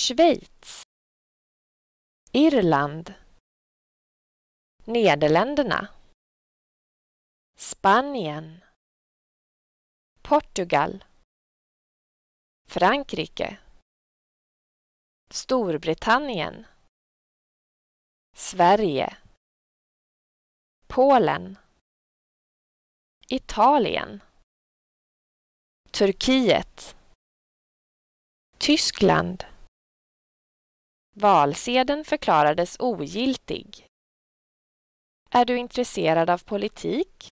Schweiz Irland Nederländerna Spanien Portugal Frankrike Storbritannien Sverige Polen Italien Turkiet Tyskland Valsedeln förklarades ogiltig. Är du intresserad av politik?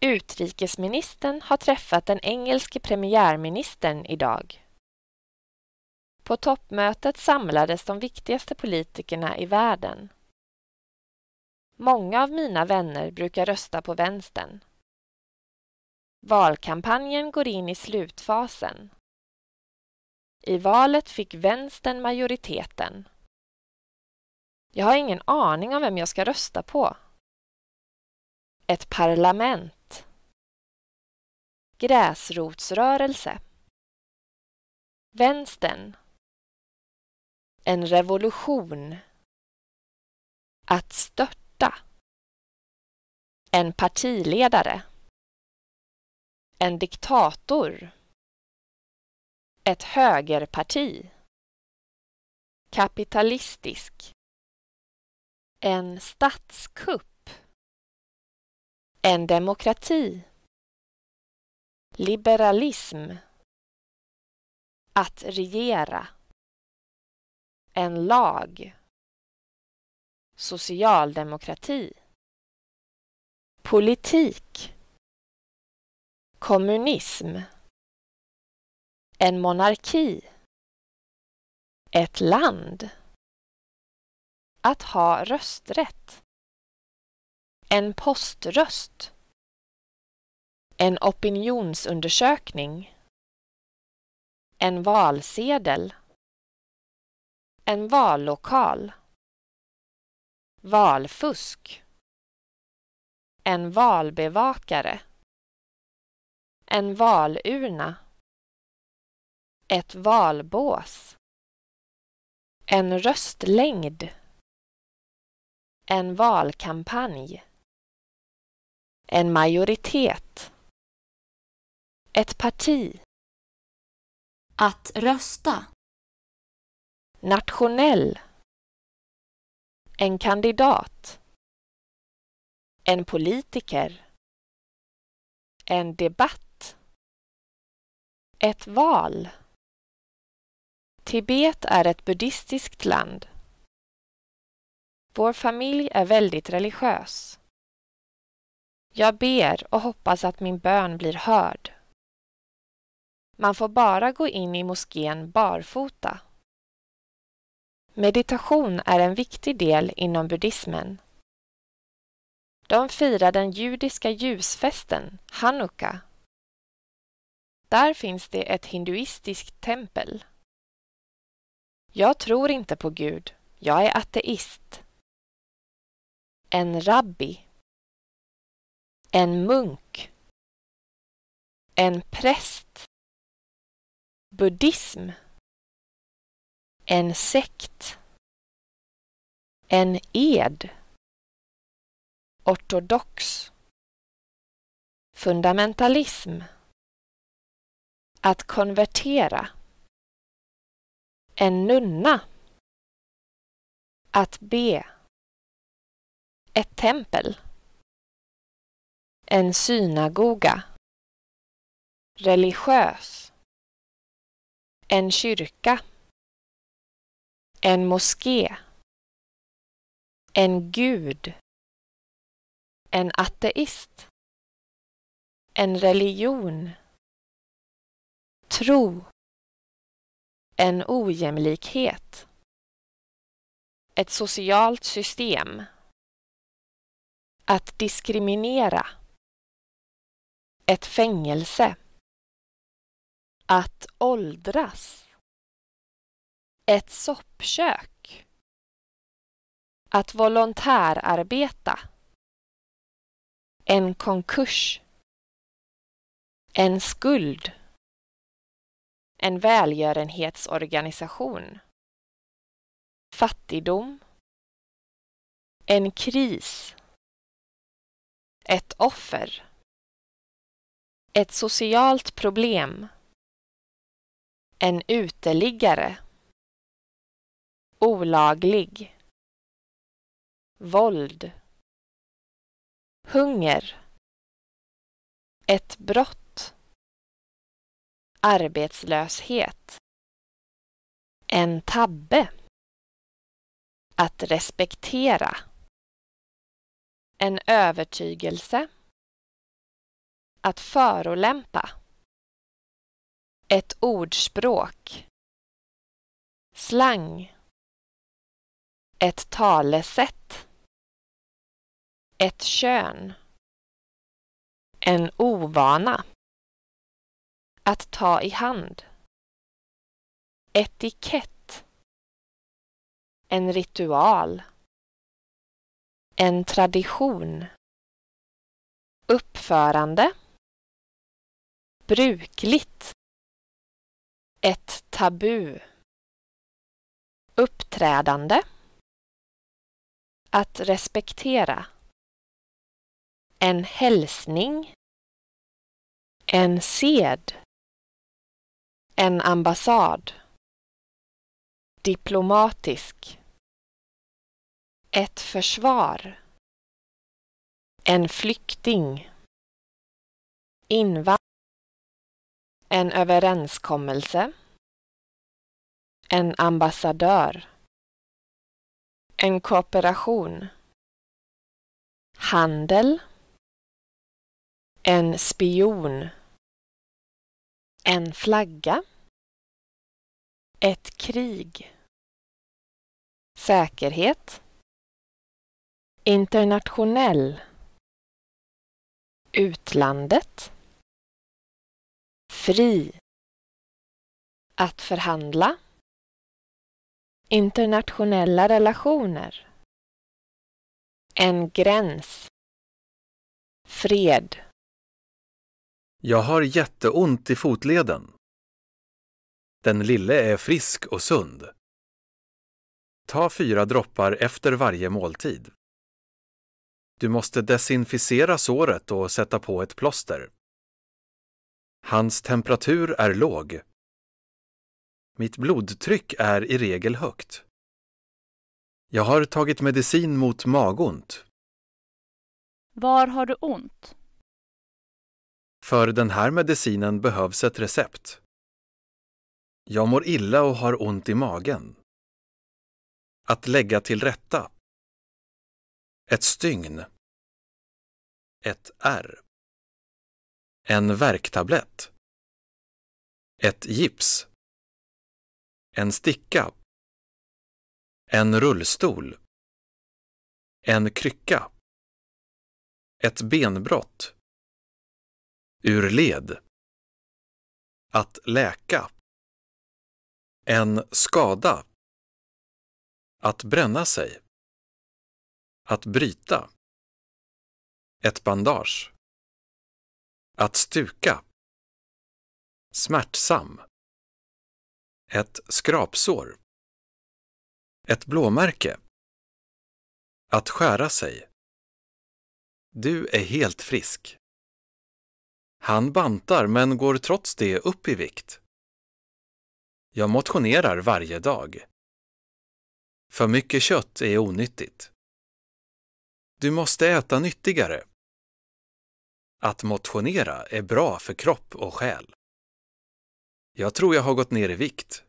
Utrikesministern har träffat den engelske premiärministern i dag. På toppmötet samlades de viktigaste politikerna i världen. Många av mina vänner brukar rösta på vänstern. Valkampanjen går in i slutfasen. I valet fick vänstern majoriteten. Jag har ingen aning om vem jag ska rösta på. Ett parlament gräsrotsrörelse, vänstern, en revolution, att störta, en partiledare, en diktator, ett högerparti, kapitalistisk, en statskupp, en demokrati Liberalism Att regera En lag Socialdemokrati Politik Kommunism En monarki Ett land Att ha rösträtt En poströst en opinionsundersökning. En valsedel. En vallokal. Valfusk. En valbevakare. En valurna. Ett valbås. En röstlängd. En valkampanj. En majoritet. Ett parti. Att rösta. Nationell. En kandidat. En politiker. En debatt. Ett val. Tibet är ett buddhistiskt land. Vår familj är väldigt religiös. Jag ber och hoppas att min bön blir hörd. Man får bara gå in i moskén barfota. Meditation är en viktig del inom buddhismen. De firar den judiska ljusfesten, hanukka. Där finns det ett hinduistiskt tempel. Jag tror inte på Gud, jag är ateist. En rabbi. En munk. En präst buddhism en sekt en ed ortodox fundamentalism att konvertera en nunna att be ett tempel en synagoga religiös en kyrka. En moské. En gud. En ateist. En religion. Tro. En ojämlikhet. Ett socialt system. Att diskriminera. Ett fängelse. Att åldras. Ett soppkök. Att volontärarbeta. En konkurs. En skuld. En välgörenhetsorganisation. Fattigdom. En kris. Ett offer. Ett socialt problem. En uteliggare. Olaglig. Våld. Hunger. Ett brott. Arbetslöshet. En tabbe. Att respektera. En övertygelse. Att förolämpa. Ett ordspråk. Slang. Ett talesätt. Ett kön. En ovana. Att ta i hand. Etikett. En ritual. En tradition. Uppförande. Brukligt. Ett tabu. Uppträdande. Att respektera. En hälsning. En sed. En ambassad. Diplomatisk. Ett försvar. En flykting. invandring en överenskommelse. En ambassadör. En kooperation. Handel. En spion. En flagga. Ett krig. Säkerhet. Internationell. Utlandet. Fri. Att förhandla. Internationella relationer. En gräns. Fred. Jag har jätteont i fotleden. Den lille är frisk och sund. Ta fyra droppar efter varje måltid. Du måste desinficera såret och sätta på ett plåster. Hans temperatur är låg. Mitt blodtryck är i regel högt. Jag har tagit medicin mot magont. Var har du ont? För den här medicinen behövs ett recept. Jag mår illa och har ont i magen. Att lägga till rätta. Ett stygn. Ett ärr. En värktablett. Ett gips. En sticka. En rullstol. En krycka. Ett benbrott. Ur led. Att läka. En skada. Att bränna sig. Att bryta. Ett bandage. Att stuka. Smärtsam. Ett skrapsår. Ett blåmärke. Att skära sig. Du är helt frisk. Han bantar men går trots det upp i vikt. Jag motionerar varje dag. För mycket kött är onyttigt. Du måste äta nyttigare. Att motionera är bra för kropp och själ. Jag tror jag har gått ner i vikt.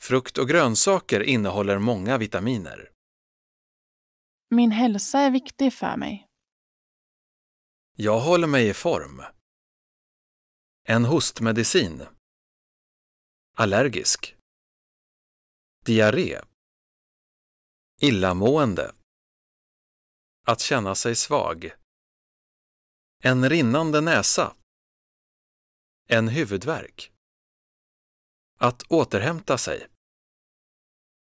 Frukt och grönsaker innehåller många vitaminer. Min hälsa är viktig för mig. Jag håller mig i form. En hostmedicin. Allergisk. Diarré. Illamående. Att känna sig svag. En rinnande näsa. En huvudvärk. Att återhämta sig.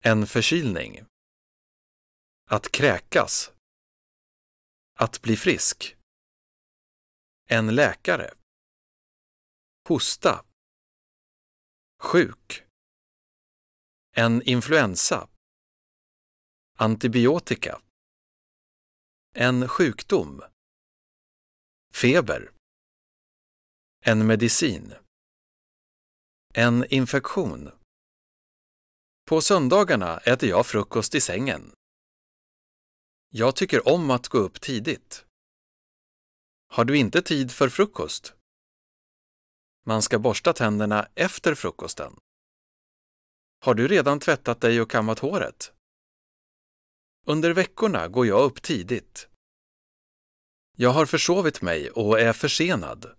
En förkylning. Att kräkas. Att bli frisk. En läkare. Hosta. Sjuk. En influensa. Antibiotika. En sjukdom. Feber. En medicin. En infektion. På söndagarna äter jag frukost i sängen. Jag tycker om att gå upp tidigt. Har du inte tid för frukost? Man ska borsta tänderna efter frukosten. Har du redan tvättat dig och kammat håret? Under veckorna går jag upp tidigt. Jag har försovit mig och är försenad.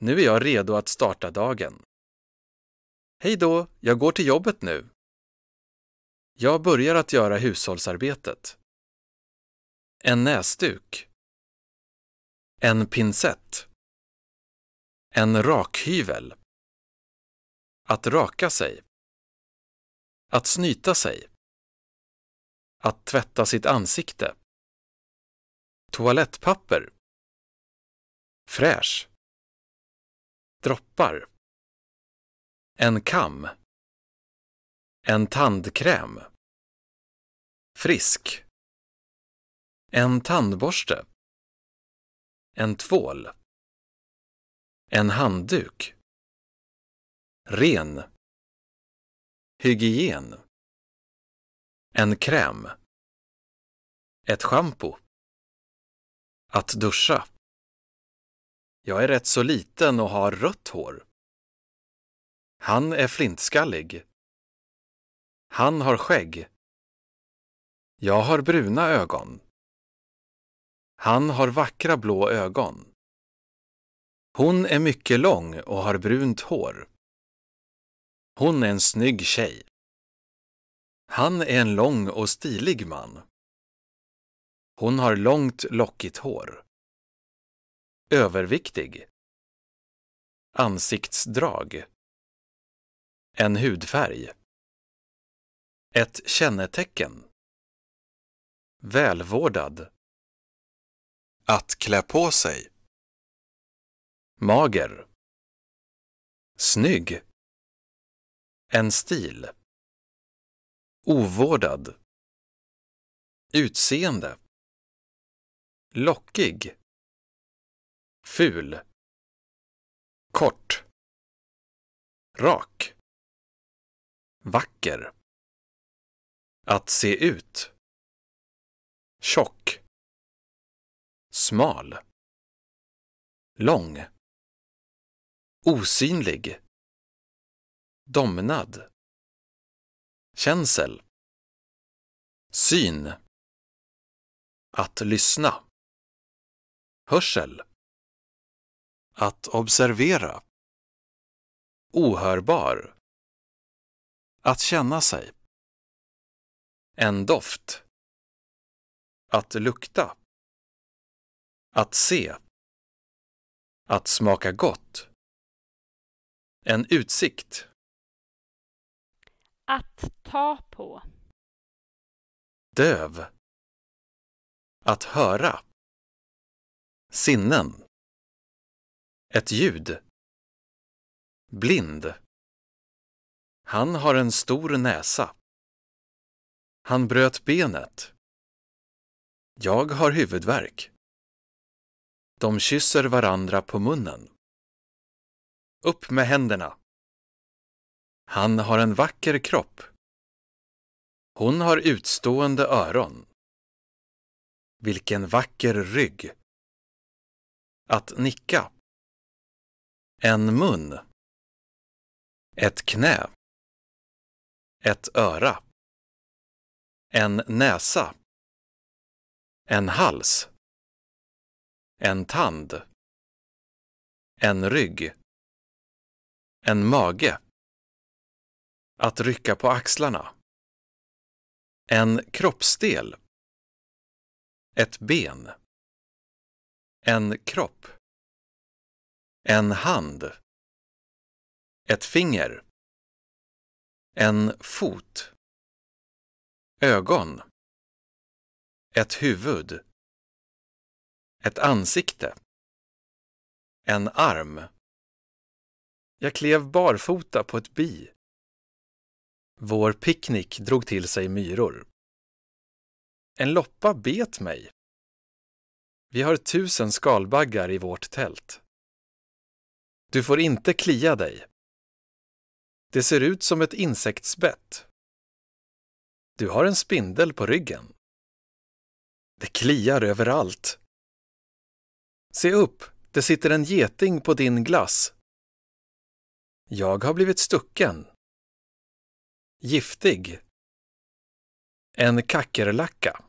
Nu är jag redo att starta dagen. Hej då, jag går till jobbet nu. Jag börjar att göra hushållsarbetet. En näsduk. En pincett. En rakhyvel. Att raka sig. Att snyta sig. Att tvätta sitt ansikte. Toalettpapper. Fräsch. Droppar. En kam. En tandkräm. Frisk. En tandborste. En tvål. En handduk. Ren. Hygien. En kräm. Ett schampo. Att duscha. Jag är rätt så liten och har rött hår. Han är flintskallig. Han har skägg. Jag har bruna ögon. Han har vackra blå ögon. Hon är mycket lång och har brunt hår. Hon är en snygg tjej. Han är en lång och stilig man. Hon har långt lockigt hår. Överviktig. Ansiktsdrag. En hudfärg. Ett kännetecken. Välvårdad. Att klä på sig. Mager. Snygg. En stil. Ovårdad. Utseende. Lockig. Ful. Kort. Rak. Vacker. Att se ut. Tjock. Smal. Lång. Osynlig. Domnad. Känsel. Syn. Att lyssna. Hörsel. Att observera. Ohörbar. Att känna sig. En doft. Att lukta. Att se. Att smaka gott. En utsikt. Att ta på. Döv. Att höra sinnen. Ett ljud. Blind. Han har en stor näsa. Han bröt benet. Jag har huvudvärk. De kysser varandra på munnen. Upp med händerna. Han har en vacker kropp. Hon har utstående öron. Vilken vacker rygg. Att nicka. En mun. Ett knä. Ett öra. En näsa. En hals. En tand. En rygg. En mage. Att rycka på axlarna. En kroppsdel. Ett ben. En kropp. En hand. Ett finger. En fot. Ögon. Ett huvud. Ett ansikte. En arm. Jag klev barfota på ett bi. Vår picknick drog till sig myror. En loppa bet mig. Vi har tusen skalbaggar i vårt tält. Du får inte klia dig. Det ser ut som ett insektsbett. Du har en spindel på ryggen. Det kliar överallt. Se upp, det sitter en geting på din glass. Jag har blivit stucken. Giftig. En kackerlacka.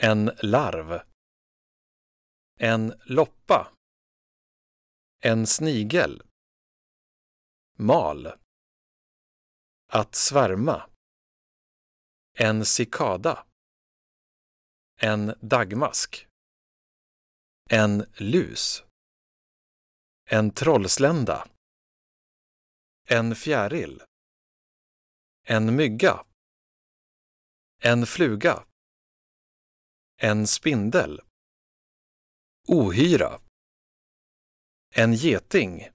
En larv. En loppa. En snigel. Mal. Att svärma. En cikada. En dagmask. En lus. En trollslända. En fjäril. En mygga. En fluga. En spindel. Ohyra. En geting.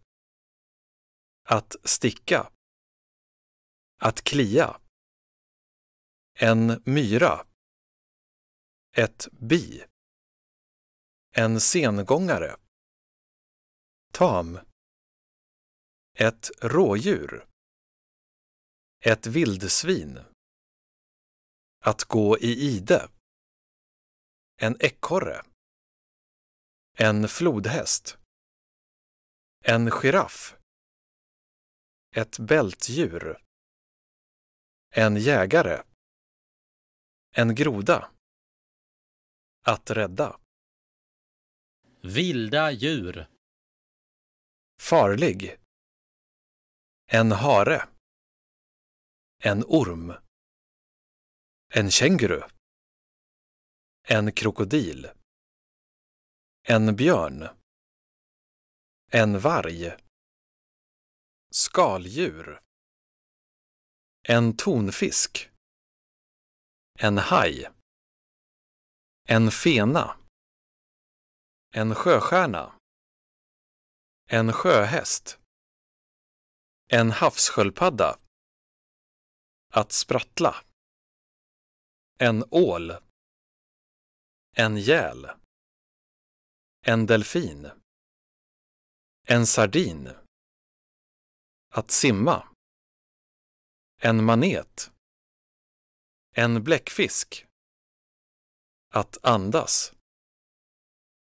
Att sticka. Att klia. En myra. Ett bi. En sengångare. Tam. Ett rådjur. Ett vildsvin. Att gå i ide. En ekorre. En flodhäst. En giraff. Ett bältdjur. En jägare. En groda. Att rädda. Vilda djur. Farlig. En hare. En orm. En känguru. En krokodil. En björn. En varg. Skaldjur. En tonfisk. En haj. En fena. En sjöstjärna. En sjöhäst. En havssköldpadda. Att sprattla. En ål. En gäl. En delfin. En sardin. Att simma. En manet. En bläckfisk. Att andas.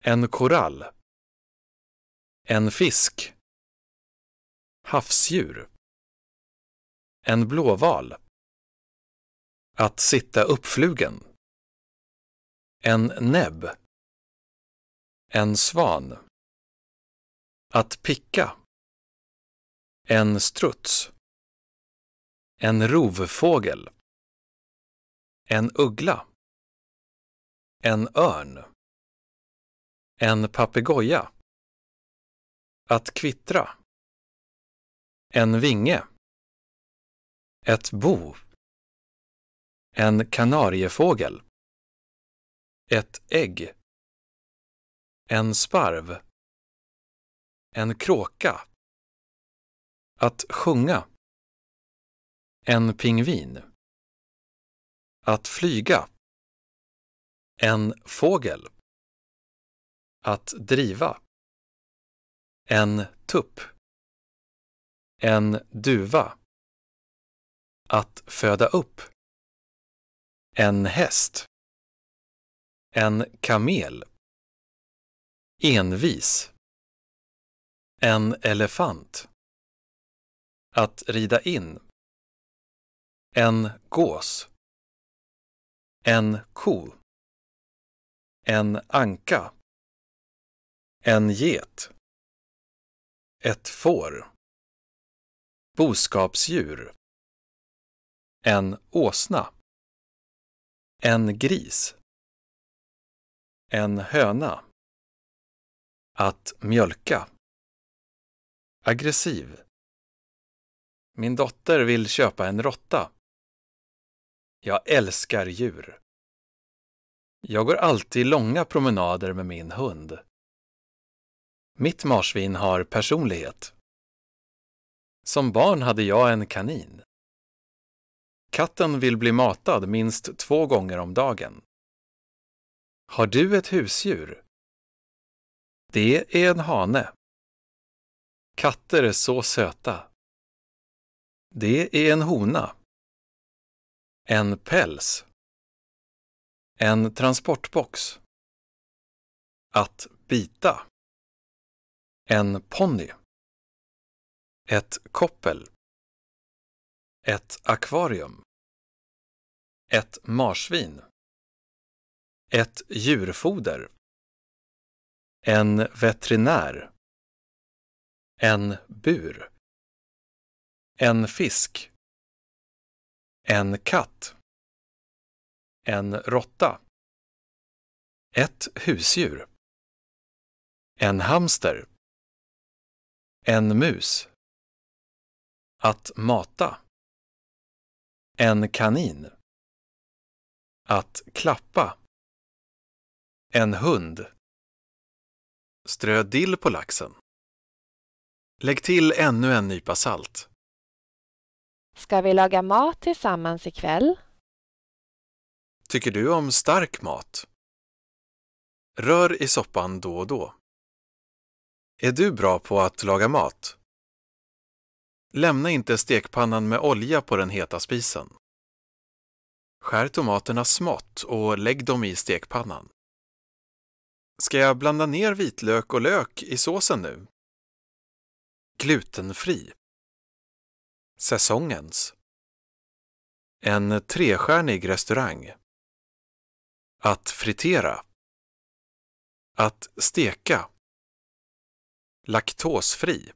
En korall. En fisk. Havsdjur. En blåval. Att sitta uppflugen. En näbb. En svan. Att picka. En struts. En rovfågel. En uggla. En örn. En papegoja. Att kvittra. En vinge. Ett bo. En kanariefågel. Ett ägg. En sparv. En kråka. Att sjunga. En pingvin. Att flyga. En fågel. Att driva. En tupp. En duva. Att föda upp. En häst. En kamel. Envis. En elefant. Att rida in. En gås. En ko. En anka. En get. Ett får. Boskapsdjur. En åsna. En gris. En höna. Att mjölka. Aggressiv. Min dotter vill köpa en råtta. Jag älskar djur. Jag går alltid långa promenader med min hund. Mitt marsvin har personlighet. Som barn hade jag en kanin. Katten vill bli matad minst två gånger om dagen. Har du ett husdjur? Det är en hane. Katter är så söta. Det är en hona. En päls. En transportbox. Att bita. En ponny. Ett koppel. Ett akvarium. Ett marsvin. Ett djurfoder. En veterinär. En bur. En fisk. En katt. En råtta. Ett husdjur. En hamster. En mus. Att mata. En kanin. Att klappa. En hund. Strö dill på laxen. Lägg till ännu en nypa salt. Ska vi laga mat tillsammans ikväll? Tycker du om stark mat? Rör i soppan då och då. Är du bra på att laga mat? Lämna inte stekpannan med olja på den heta spisen. Skär tomaterna smått och lägg dem i stekpannan. Ska jag blanda ner vitlök och lök i såsen nu? Glutenfri. Säsongens. En trestjärnig restaurang. Att fritera. Att steka. Laktosfri.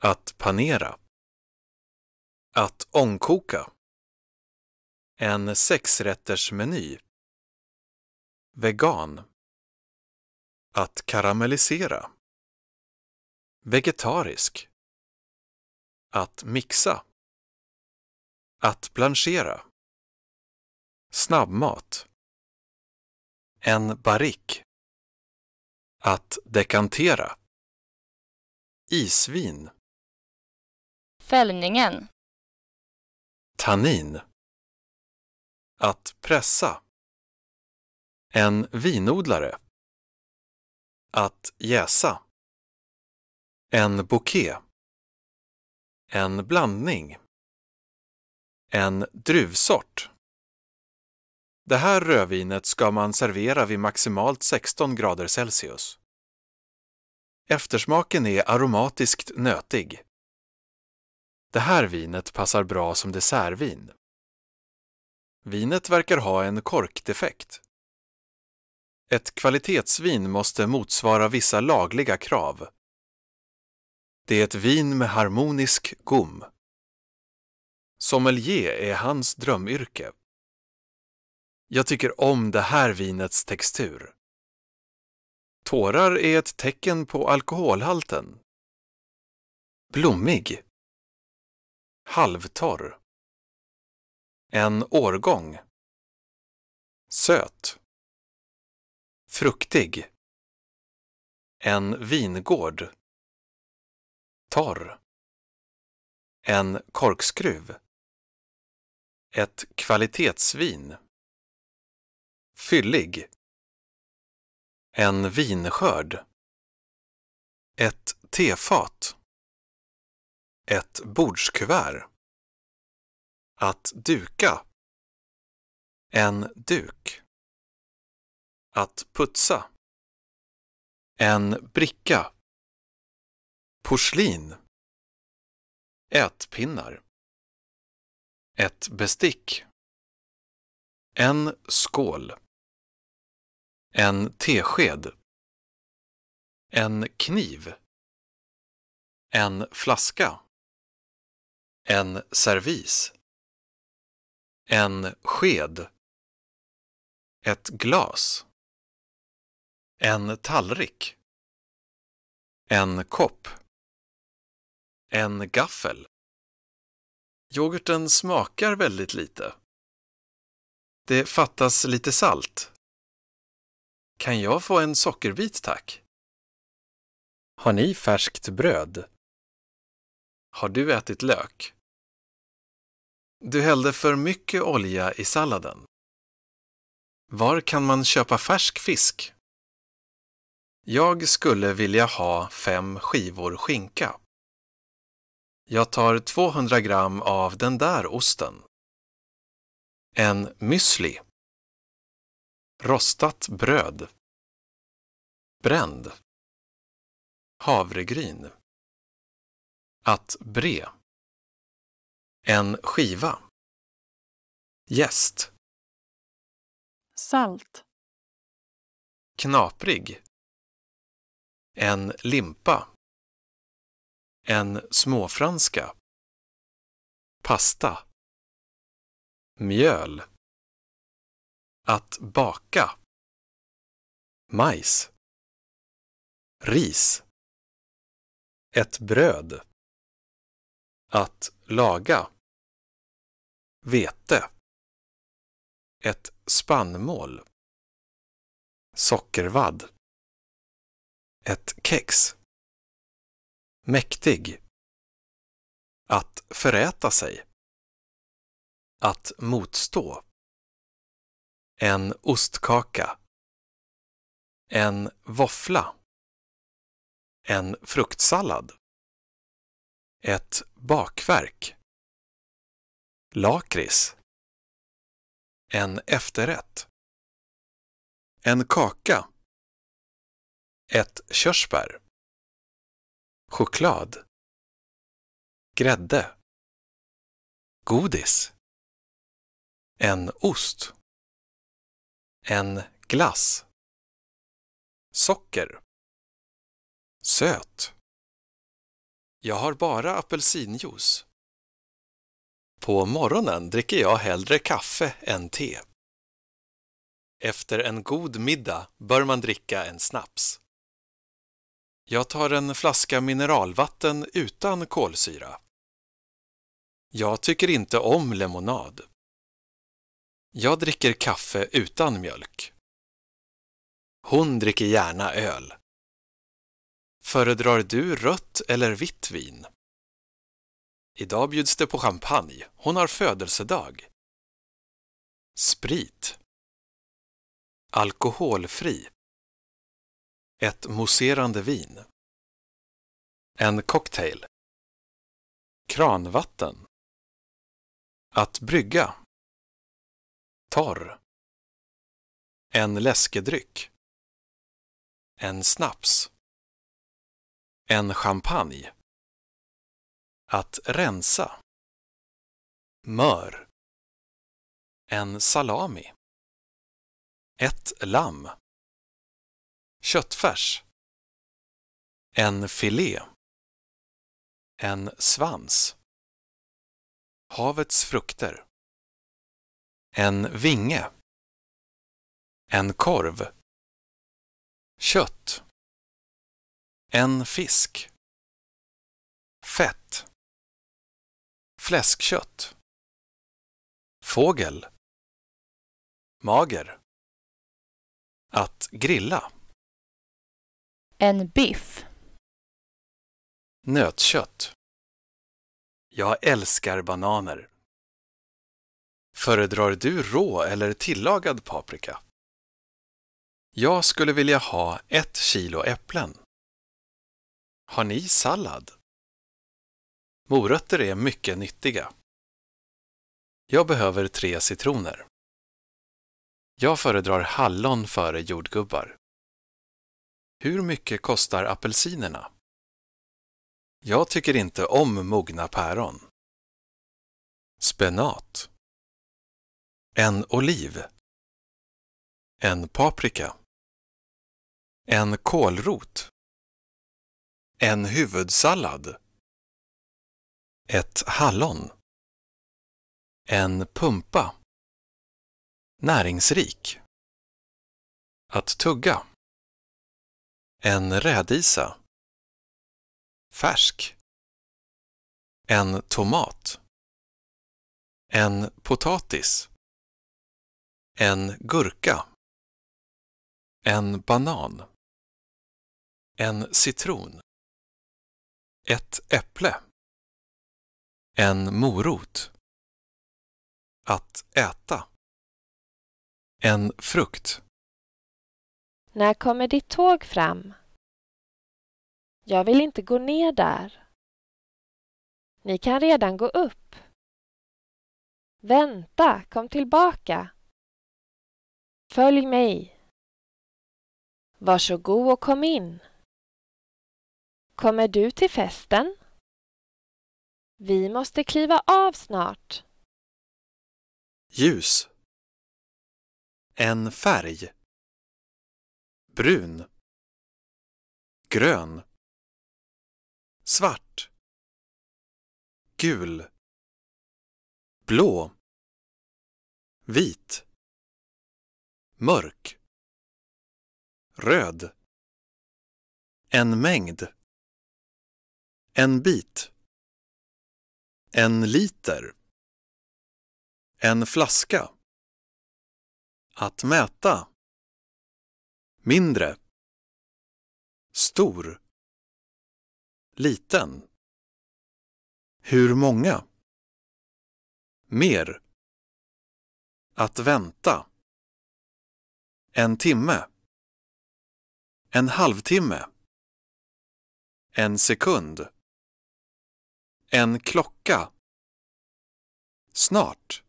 Att panera. Att ångkoka. En sexrättersmeny. Vegan. Att karamellisera. Vegetarisk. Att mixa. Att blanchera. Snabbmat. En barrick. Att dekantera. Isvin. Fällningen. Tannin. Att pressa. En vinodlare. Att jäsa. En bouquet. En blandning. En druvsort. Det här rödvinet ska man servera vid maximalt 16 grader Celsius. Eftersmaken är aromatiskt nötig. Det här vinet passar bra som dessertvin. Vinet verkar ha en korkdefekt. Ett kvalitetsvin måste motsvara vissa lagliga krav. Det är ett vin med harmonisk gom. Sommelier är hans drömyrke. Jag tycker om det här vinets textur. Tårar är ett tecken på alkoholhalten. Blommig. Halvtorr. En årgång. Söt. Fruktig. En vingård. Torr. En korkskruv. Ett kvalitetsvin. Fyllig. En vinskörd. Ett tefat. Ett bordskuvert. Att duka. En duk. Att putsa. En bricka. Porslin. Ätpinnar. Ett bestick. En skål. En tesked. En kniv. En flaska. En servis. En sked. Ett glas. En tallrik. En kopp. En gaffel. Yoghurten smakar väldigt lite. Det fattas lite salt. Kan jag få en sockerbit tack? Har ni färskt bröd? Har du ätit lök? Du hällde för mycket olja i salladen. Var kan man köpa färsk fisk? Jag skulle vilja ha fem skivor skinka. Jag tar 200 gram av den där osten. En müsli. Rostat bröd. Bränd. Havregryn. Att bre. En skiva. Gäst. Salt. Knaprig en limpa, en småfranska, pasta, mjöl, att baka, majs, ris, ett bröd, att laga, vete, ett spannmål, sockervadd. Ett kex. Mäktig. Att föräta sig. Att motstå. En ostkaka. En våffla. En fruktsallad. Ett bakverk. Lakrits. En efterrätt. En kaka. Ett körsbär. Choklad. Grädde. Godis. En ost. En glass. Socker. Söt. Jag har bara apelsinjuice. På morgonen dricker jag hellre kaffe än te. Efter en god middag bör man dricka en snaps. Jag tar en flaska mineralvatten utan kolsyra. Jag tycker inte om lemonad. Jag dricker kaffe utan mjölk. Hon dricker gärna öl. Föredrar du rött eller vitt vin? Idag bjuds det på champagne. Hon har födelsedag. Sprit. Alkoholfri. Ett mousserande vin. En cocktail. Kranvatten. Att brygga. Torr. En läskedryck. En snaps. En champagne. Att rensa. Mör. En salami. Ett lamm. Köttfärs. En filé. En svans. Havets frukter. En vinge. En korv. Kött. En fisk. Fett. Fläskkött. Fågel. Mager. Att grilla. En biff. Nötkött. Jag älskar bananer. Föredrar du rå eller tillagad paprika? Jag skulle vilja ha ett kilo äpplen. Har ni sallad? Morötter är mycket nyttiga. Jag behöver tre citroner. Jag föredrar hallon före jordgubbar. Hur mycket kostar apelsinerna? Jag tycker inte om mogna päron. Spenat. En oliv. En paprika. En kålrot. En huvudsallad. Ett hallon. En pumpa. Näringsrik. Att tugga. En rädisa. Färsk. En tomat. En potatis. En gurka. En banan. En citron. Ett äpple. En morot. Att äta. En frukt. När kommer ditt tåg fram? Jag vill inte gå ner där. Ni kan redan gå upp. Vänta, kom tillbaka. Följ mig. Varsågod och kom in. Kommer du till festen? Vi måste kliva av snart. Ljus. En färg brun grön svart gul blå vit mörk röd en mängd en bit en liter en flaska att mäta mindre stor liten hur många mer att vänta en timme en halvtimme en sekund en klocka snart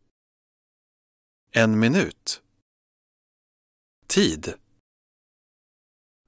en minut tid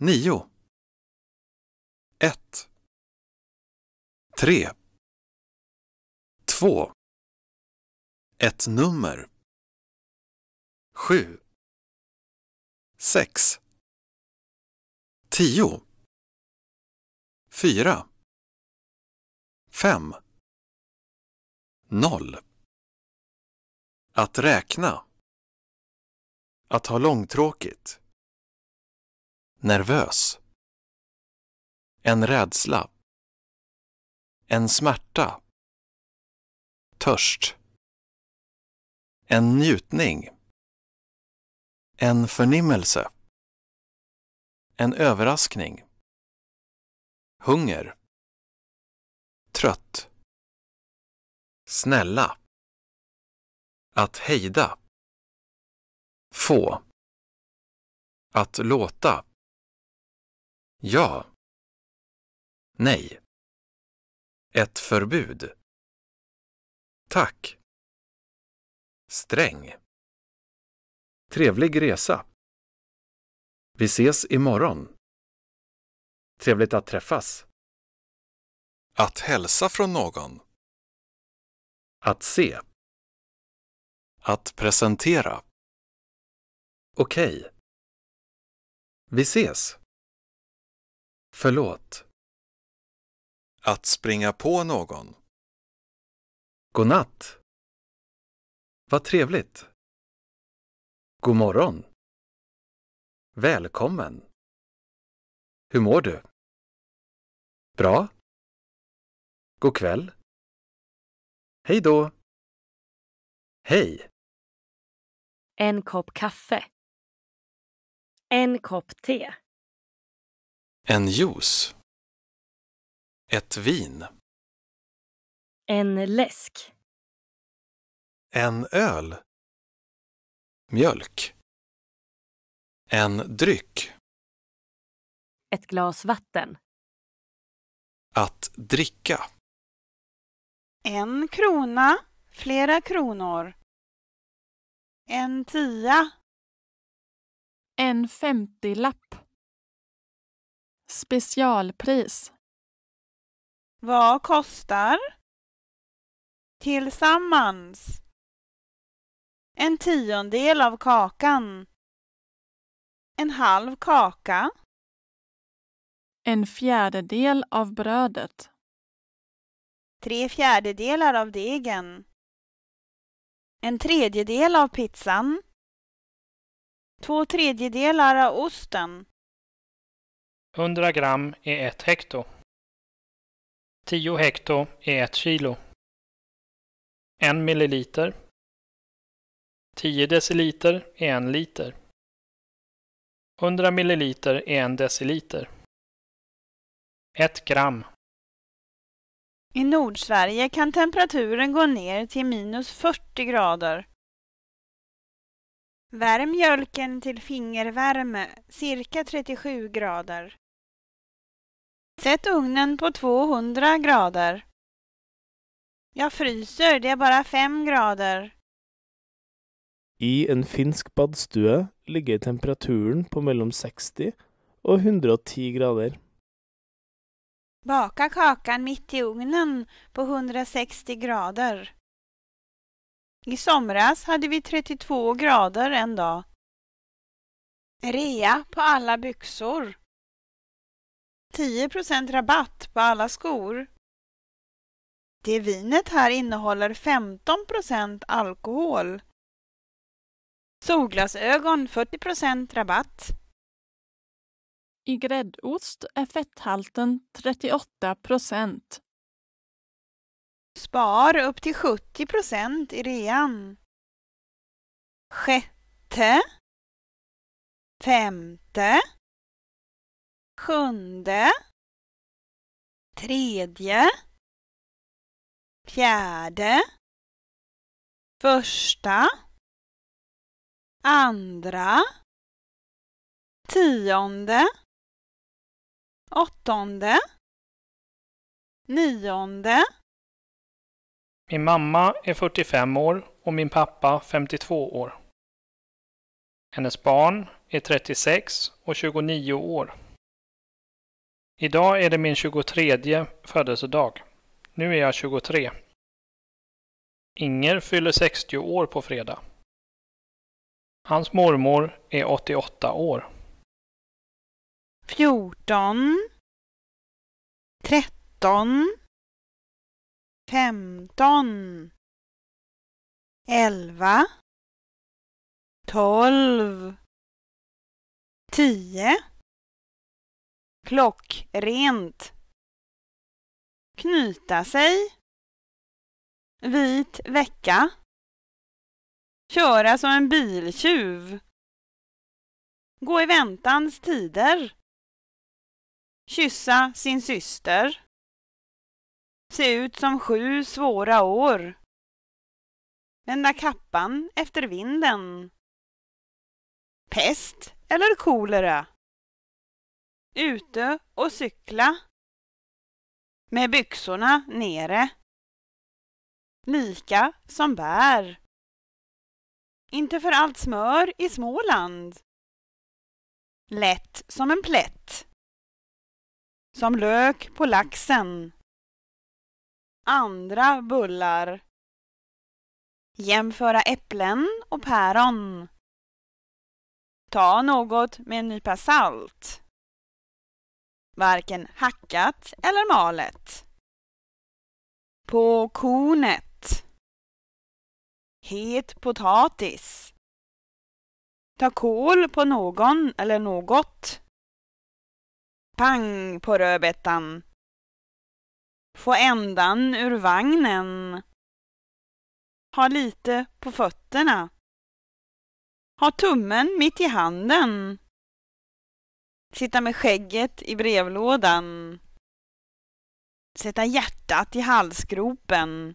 9 1 3 2 Ett nummer. 7 6 10 4 5 0 Att räkna. Att ha långtråkigt. Nervös. En rädsla. En smärta. Törst. En njutning. En förnimmelse. En överraskning. Hunger. Trött. Snälla. Att hejda. Få. Att låta. Ja. Nej. Ett förbud. Tack. Sträng. Trevlig resa. Vi ses imorgon. Trevligt att träffas. Att hälsa från någon. Att se. Att presentera. Okej. Vi ses. Förlåt. Att springa på någon. God natt! Vad trevligt. God morgon. Välkommen. Hur mår du? Bra. God kväll. Hej då. Hej. En kopp kaffe. En kopp te. En juice. Ett vin. En läsk. En öl. Mjölk. En dryck. Ett glas vatten. Att dricka. En krona, flera kronor. En tia. En femtilapp. Specialpris. Vad kostar? Tillsammans. En tiondel av kakan. En halv kaka. En fjärdedel av brödet. Tre fjärdedelar av degen. En tredjedel av pizzan. Två tredjedelar av osten. 100 gram är ett hekto. 10 hekto är ett kilo. En milliliter. 10 deciliter är en liter. 100 milliliter är en deciliter. Ett gram. I Nordsverige kan temperaturen gå ner till minus 40 grader Värm mjölken till fingervärme, cirka 37 grader. Sätt ugnen på 200 grader. Jag fryser, det är bara 5 grader. I en finsk badstue ligger temperaturen på mellan 60 och 110 grader. Baka kakan mitt i ugnen på 160 grader. I somras hade vi 32 grader en dag. Rea på alla byxor. 10 rabatt på alla skor. Det vinet här innehåller 15 alkohol. Solglasögon 40 rabatt. I gräddost är fetthalten 38 procent Spar upp till 70 i rean. Sjätte. Femte. Sjunde. Tredje. Fjärde. Första. Andra. Tionde. Åttonde. Nionde. Min mamma är 45 år och min pappa 52 år. Hennes barn är 36 och 29 år. Idag är det min 23 födelsedag. Nu är jag 23. Inger fyller 60 år på fredag. Hans mormor är 88 år. 14 13 femton, elva, tolv, tio. Klockrent. Knyta sig. Vit vecka. Köra som en biltjuv. Gå i väntans tider. Kyssa sin syster se ut som sju svåra år. Vända kappan efter vinden. Pest eller kolera. Ute och cykla. Med byxorna nere. Lika som bär. Inte för allt smör i Småland. Lätt som en plätt. Som lök på laxen andra bullar. Jämföra äpplen och päron. Ta något med en nypa salt. Varken hackat eller malet. På kornet. Het potatis. Ta kol på någon eller något. Pang på rödbetan. Få ändan ur vagnen. Ha lite på fötterna. Ha tummen mitt i handen. Sitta med skägget i brevlådan. Sätta hjärtat i halsgropen.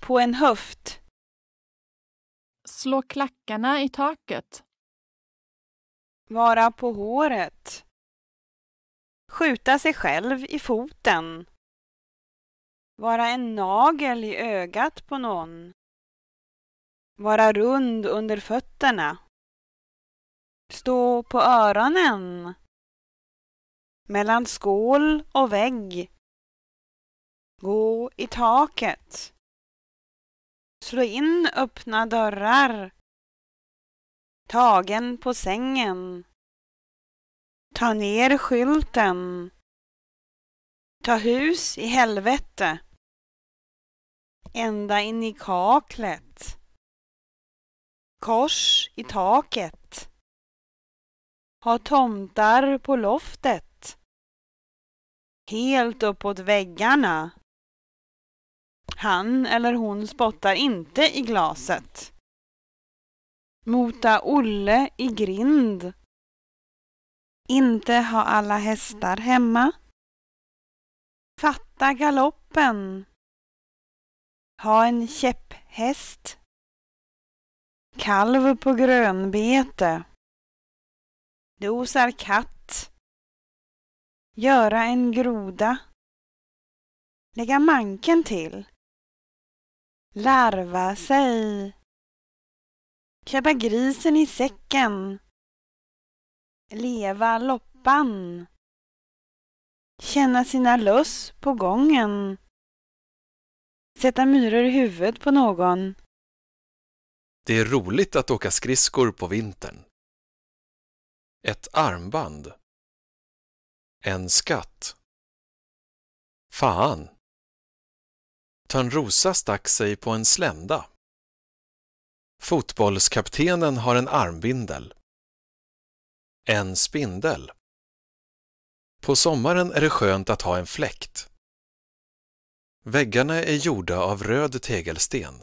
På en höft. Slå klackarna i taket. Vara på håret skjuta sig själv i foten, vara en nagel i ögat på någon, vara rund under fötterna, stå på öronen, mellan skål och vägg, gå i taket, slå in öppna dörrar, tagen på sängen, Ta ner skylten. Ta hus i helvete. Ända in i kaklet. Kors i taket. Ha tomtar på loftet. Helt uppåt väggarna. Han eller hon spottar inte i glaset. Mota Olle i grind. Inte ha alla hästar hemma. Fatta galoppen. Ha en käpphäst. Kalv på grönbete. Dosar katt. Göra en groda. Lägga manken till. Larva sig. Köpa grisen i säcken leva loppan. Känna sina löss på gången. Sätta myror i huvudet på någon. Det är roligt att åka skridskor på vintern. Ett armband. En skatt. Fan. Törnrosa stack sig på en slända. Fotbollskaptenen har en armbindel. En spindel. På sommaren är det skönt att ha en fläkt. Väggarna är gjorda av röd tegelsten.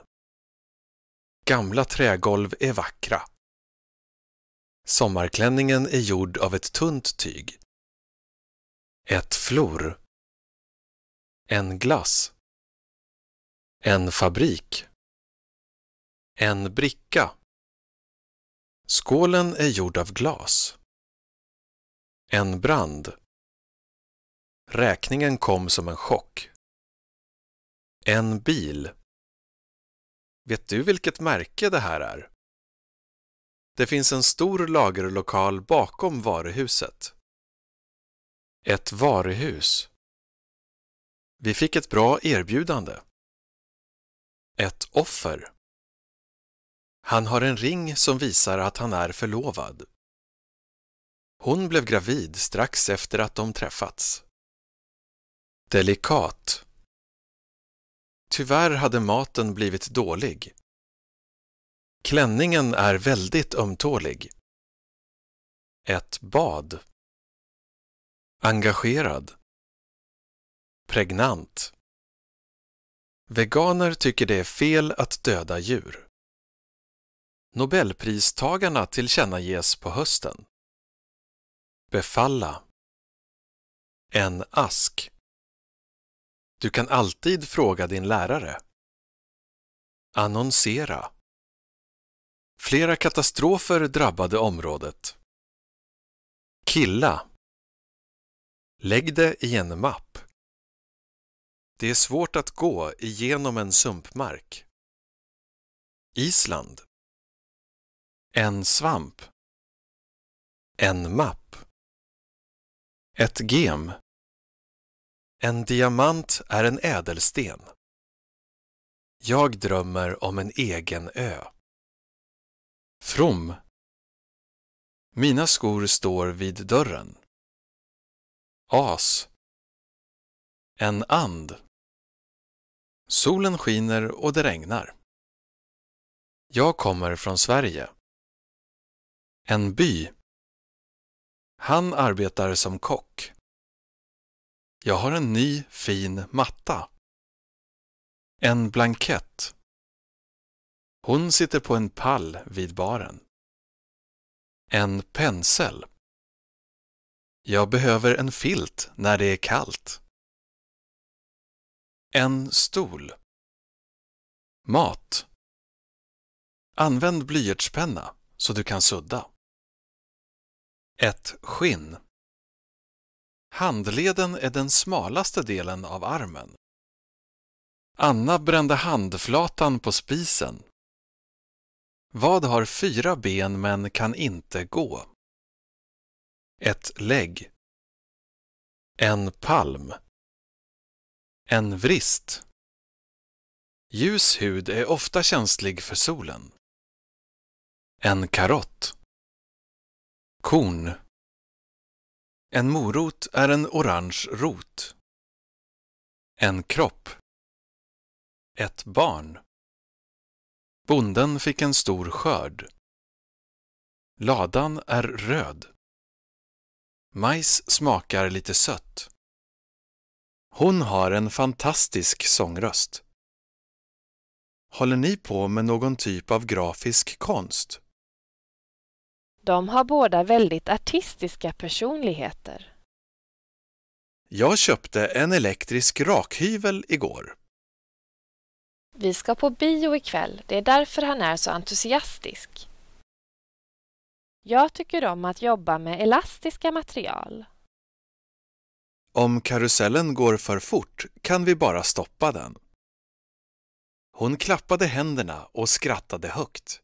Gamla trägolv är vackra. Sommarklänningen är gjord av ett tunt tyg. Ett flor. En glass. En fabrik. En bricka. Skålen är gjord av glas. En brand. Räkningen kom som en chock. En bil. Vet du vilket märke det här är? Det finns en stor lagerlokal bakom varuhuset. Ett varuhus. Vi fick ett bra erbjudande. Ett offer. Han har en ring som visar att han är förlovad. Hon blev gravid strax efter att de träffats. Delikat Tyvärr hade maten blivit dålig. Klänningen är väldigt ömtålig. Ett bad. Engagerad. Pregnant. Veganer tycker det är fel att döda djur. Nobelpristagarna tillkännages på hösten befalla. En ask. Du kan alltid fråga din lärare. Annonsera. Flera katastrofer drabbade området. Killa. Lägg det i en mapp. Det är svårt att gå igenom en sumpmark. Island. En svamp. En mapp. Ett gem. En diamant är en ädelsten. Jag drömmer om en egen ö. From. Mina skor står vid dörren. As. En and. Solen skiner och det regnar. Jag kommer från Sverige. En by. Han arbetar som kock. Jag har en ny fin matta. En blankett. Hon sitter på en pall vid baren. En pensel. Jag behöver en filt när det är kallt. En stol. Mat. Använd blyertspenna så du kan sudda. Ett skinn. Handleden är den smalaste delen av armen. Anna brände handflatan på spisen. Vad har fyra ben men kan inte gå? Ett lägg. En palm. En vrist. Ljus hud är ofta känslig för solen. En karott. Korn En morot är en orange rot. En kropp Ett barn Bonden fick en stor skörd. Ladan är röd. Majs smakar lite sött. Hon har en fantastisk sångröst. Håller ni på med någon typ av grafisk konst? De har båda väldigt artistiska personligheter. Jag köpte en elektrisk rakhyvel igår. Vi ska på bio ikväll, det är därför han är så entusiastisk. Jag tycker om att jobba med elastiska material. Om karusellen går för fort kan vi bara stoppa den. Hon klappade händerna och skrattade högt.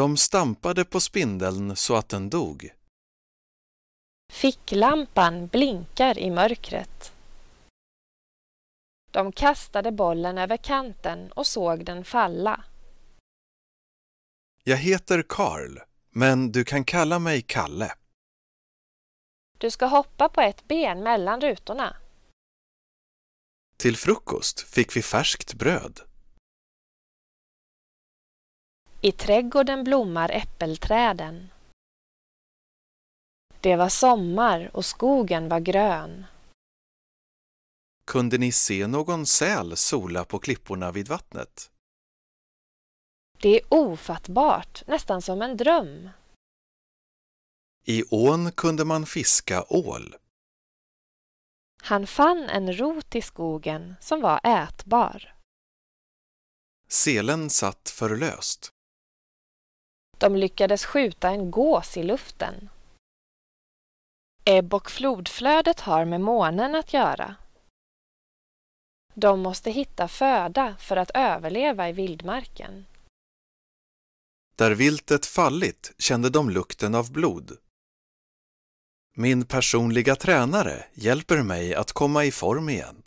De stampade på spindeln så att den dog. Ficklampan blinkar i mörkret. De kastade bollen över kanten och såg den falla. Jag heter Karl, men du kan kalla mig Kalle. Du ska hoppa på ett ben mellan rutorna. Till frukost fick vi färskt bröd. I trädgården blommar äppelträden. Det var sommar och skogen var grön. Kunde ni se någon säl sola på klipporna vid vattnet? Det är ofattbart, nästan som en dröm. I ån kunde man fiska ål. Han fann en rot i skogen som var ätbar. Selen satt för löst. De lyckades skjuta en gås i luften. Ebb och flodflödet har med månen att göra. De måste hitta föda för att överleva i vildmarken. Där viltet fallit kände de lukten av blod. Min personliga tränare hjälper mig att komma i form igen.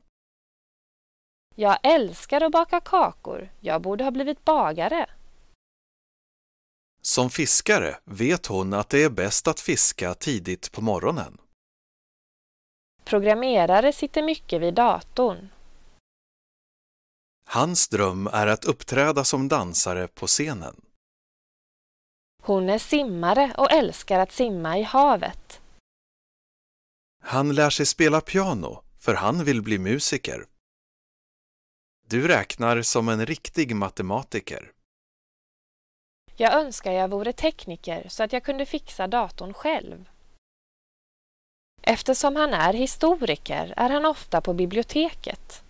Jag älskar att baka kakor. Jag borde ha blivit bagare. Som fiskare vet hon att det är bäst att fiska tidigt på morgonen. Programmerare sitter mycket vid datorn. Hans dröm är att uppträda som dansare på scenen. Hon är simmare och älskar att simma i havet. Han lär sig spela piano, för han vill bli musiker. Du räknar som en riktig matematiker. Jag önskar jag vore tekniker så att jag kunde fixa datorn själv. Eftersom han är historiker är han ofta på biblioteket.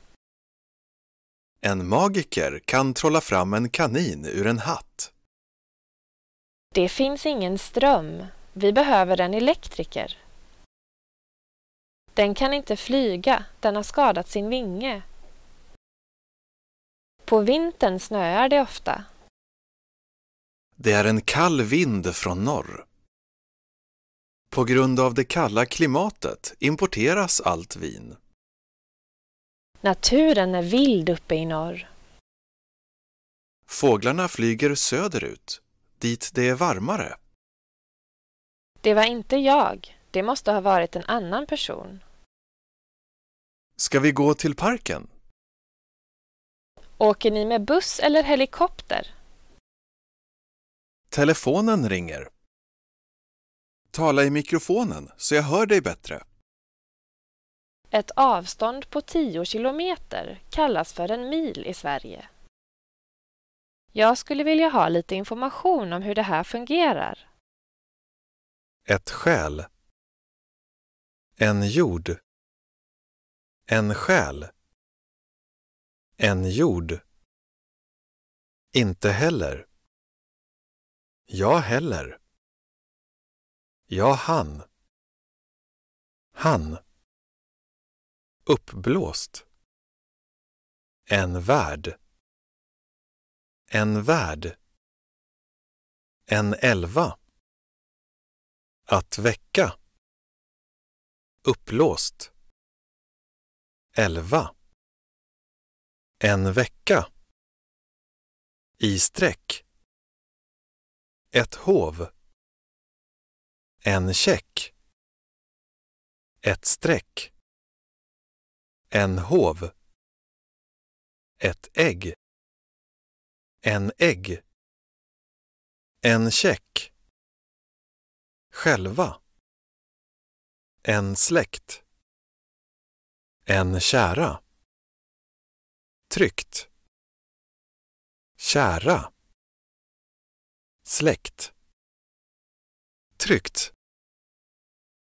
En magiker kan trolla fram en kanin ur en hatt. Det finns ingen ström. Vi behöver en elektriker. Den kan inte flyga. Den har skadat sin vinge. På vintern snöar det ofta. Det är en kall vind från norr. På grund av det kalla klimatet importeras allt vin. Naturen är vild uppe i norr. Fåglarna flyger söderut, dit det är varmare. Det var inte jag. Det måste ha varit en annan person. Ska vi gå till parken? Åker ni med buss eller helikopter? Telefonen ringer. Tala i mikrofonen så jag hör dig bättre. Ett avstånd på 10 kilometer kallas för en mil i Sverige. Jag skulle vilja ha lite information om hur det här fungerar. Ett skäl. En jord. En själ. En jord. Inte heller. Jag heller. jag han. Han. Uppblåst. En värld. En värld. En elva. Att väcka. Upplåst. Elva. En vecka. I sträck ett hov. En check. Ett streck. En hov. Ett ägg. En ägg. En check. Själva. En släkt. En kära. Tryckt. Kära. Släkt. Tryckt.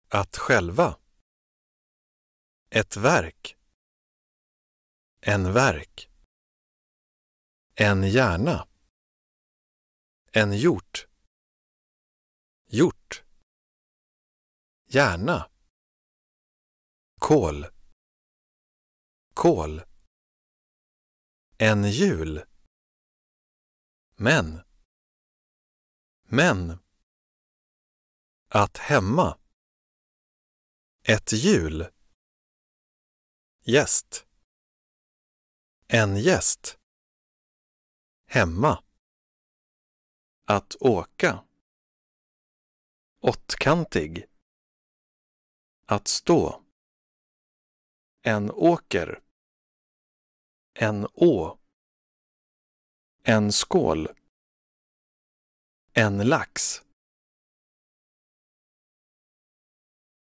Att själva. Ett verk. En verk. En hjärna. En hjort. Hjort. Hjärna. kol kol En jul. Men. Men. Att hemma. Ett hjul. Gäst. En gäst. Hemma. Att åka. Åttkantig. Att stå. En åker. En å. En skål en lax.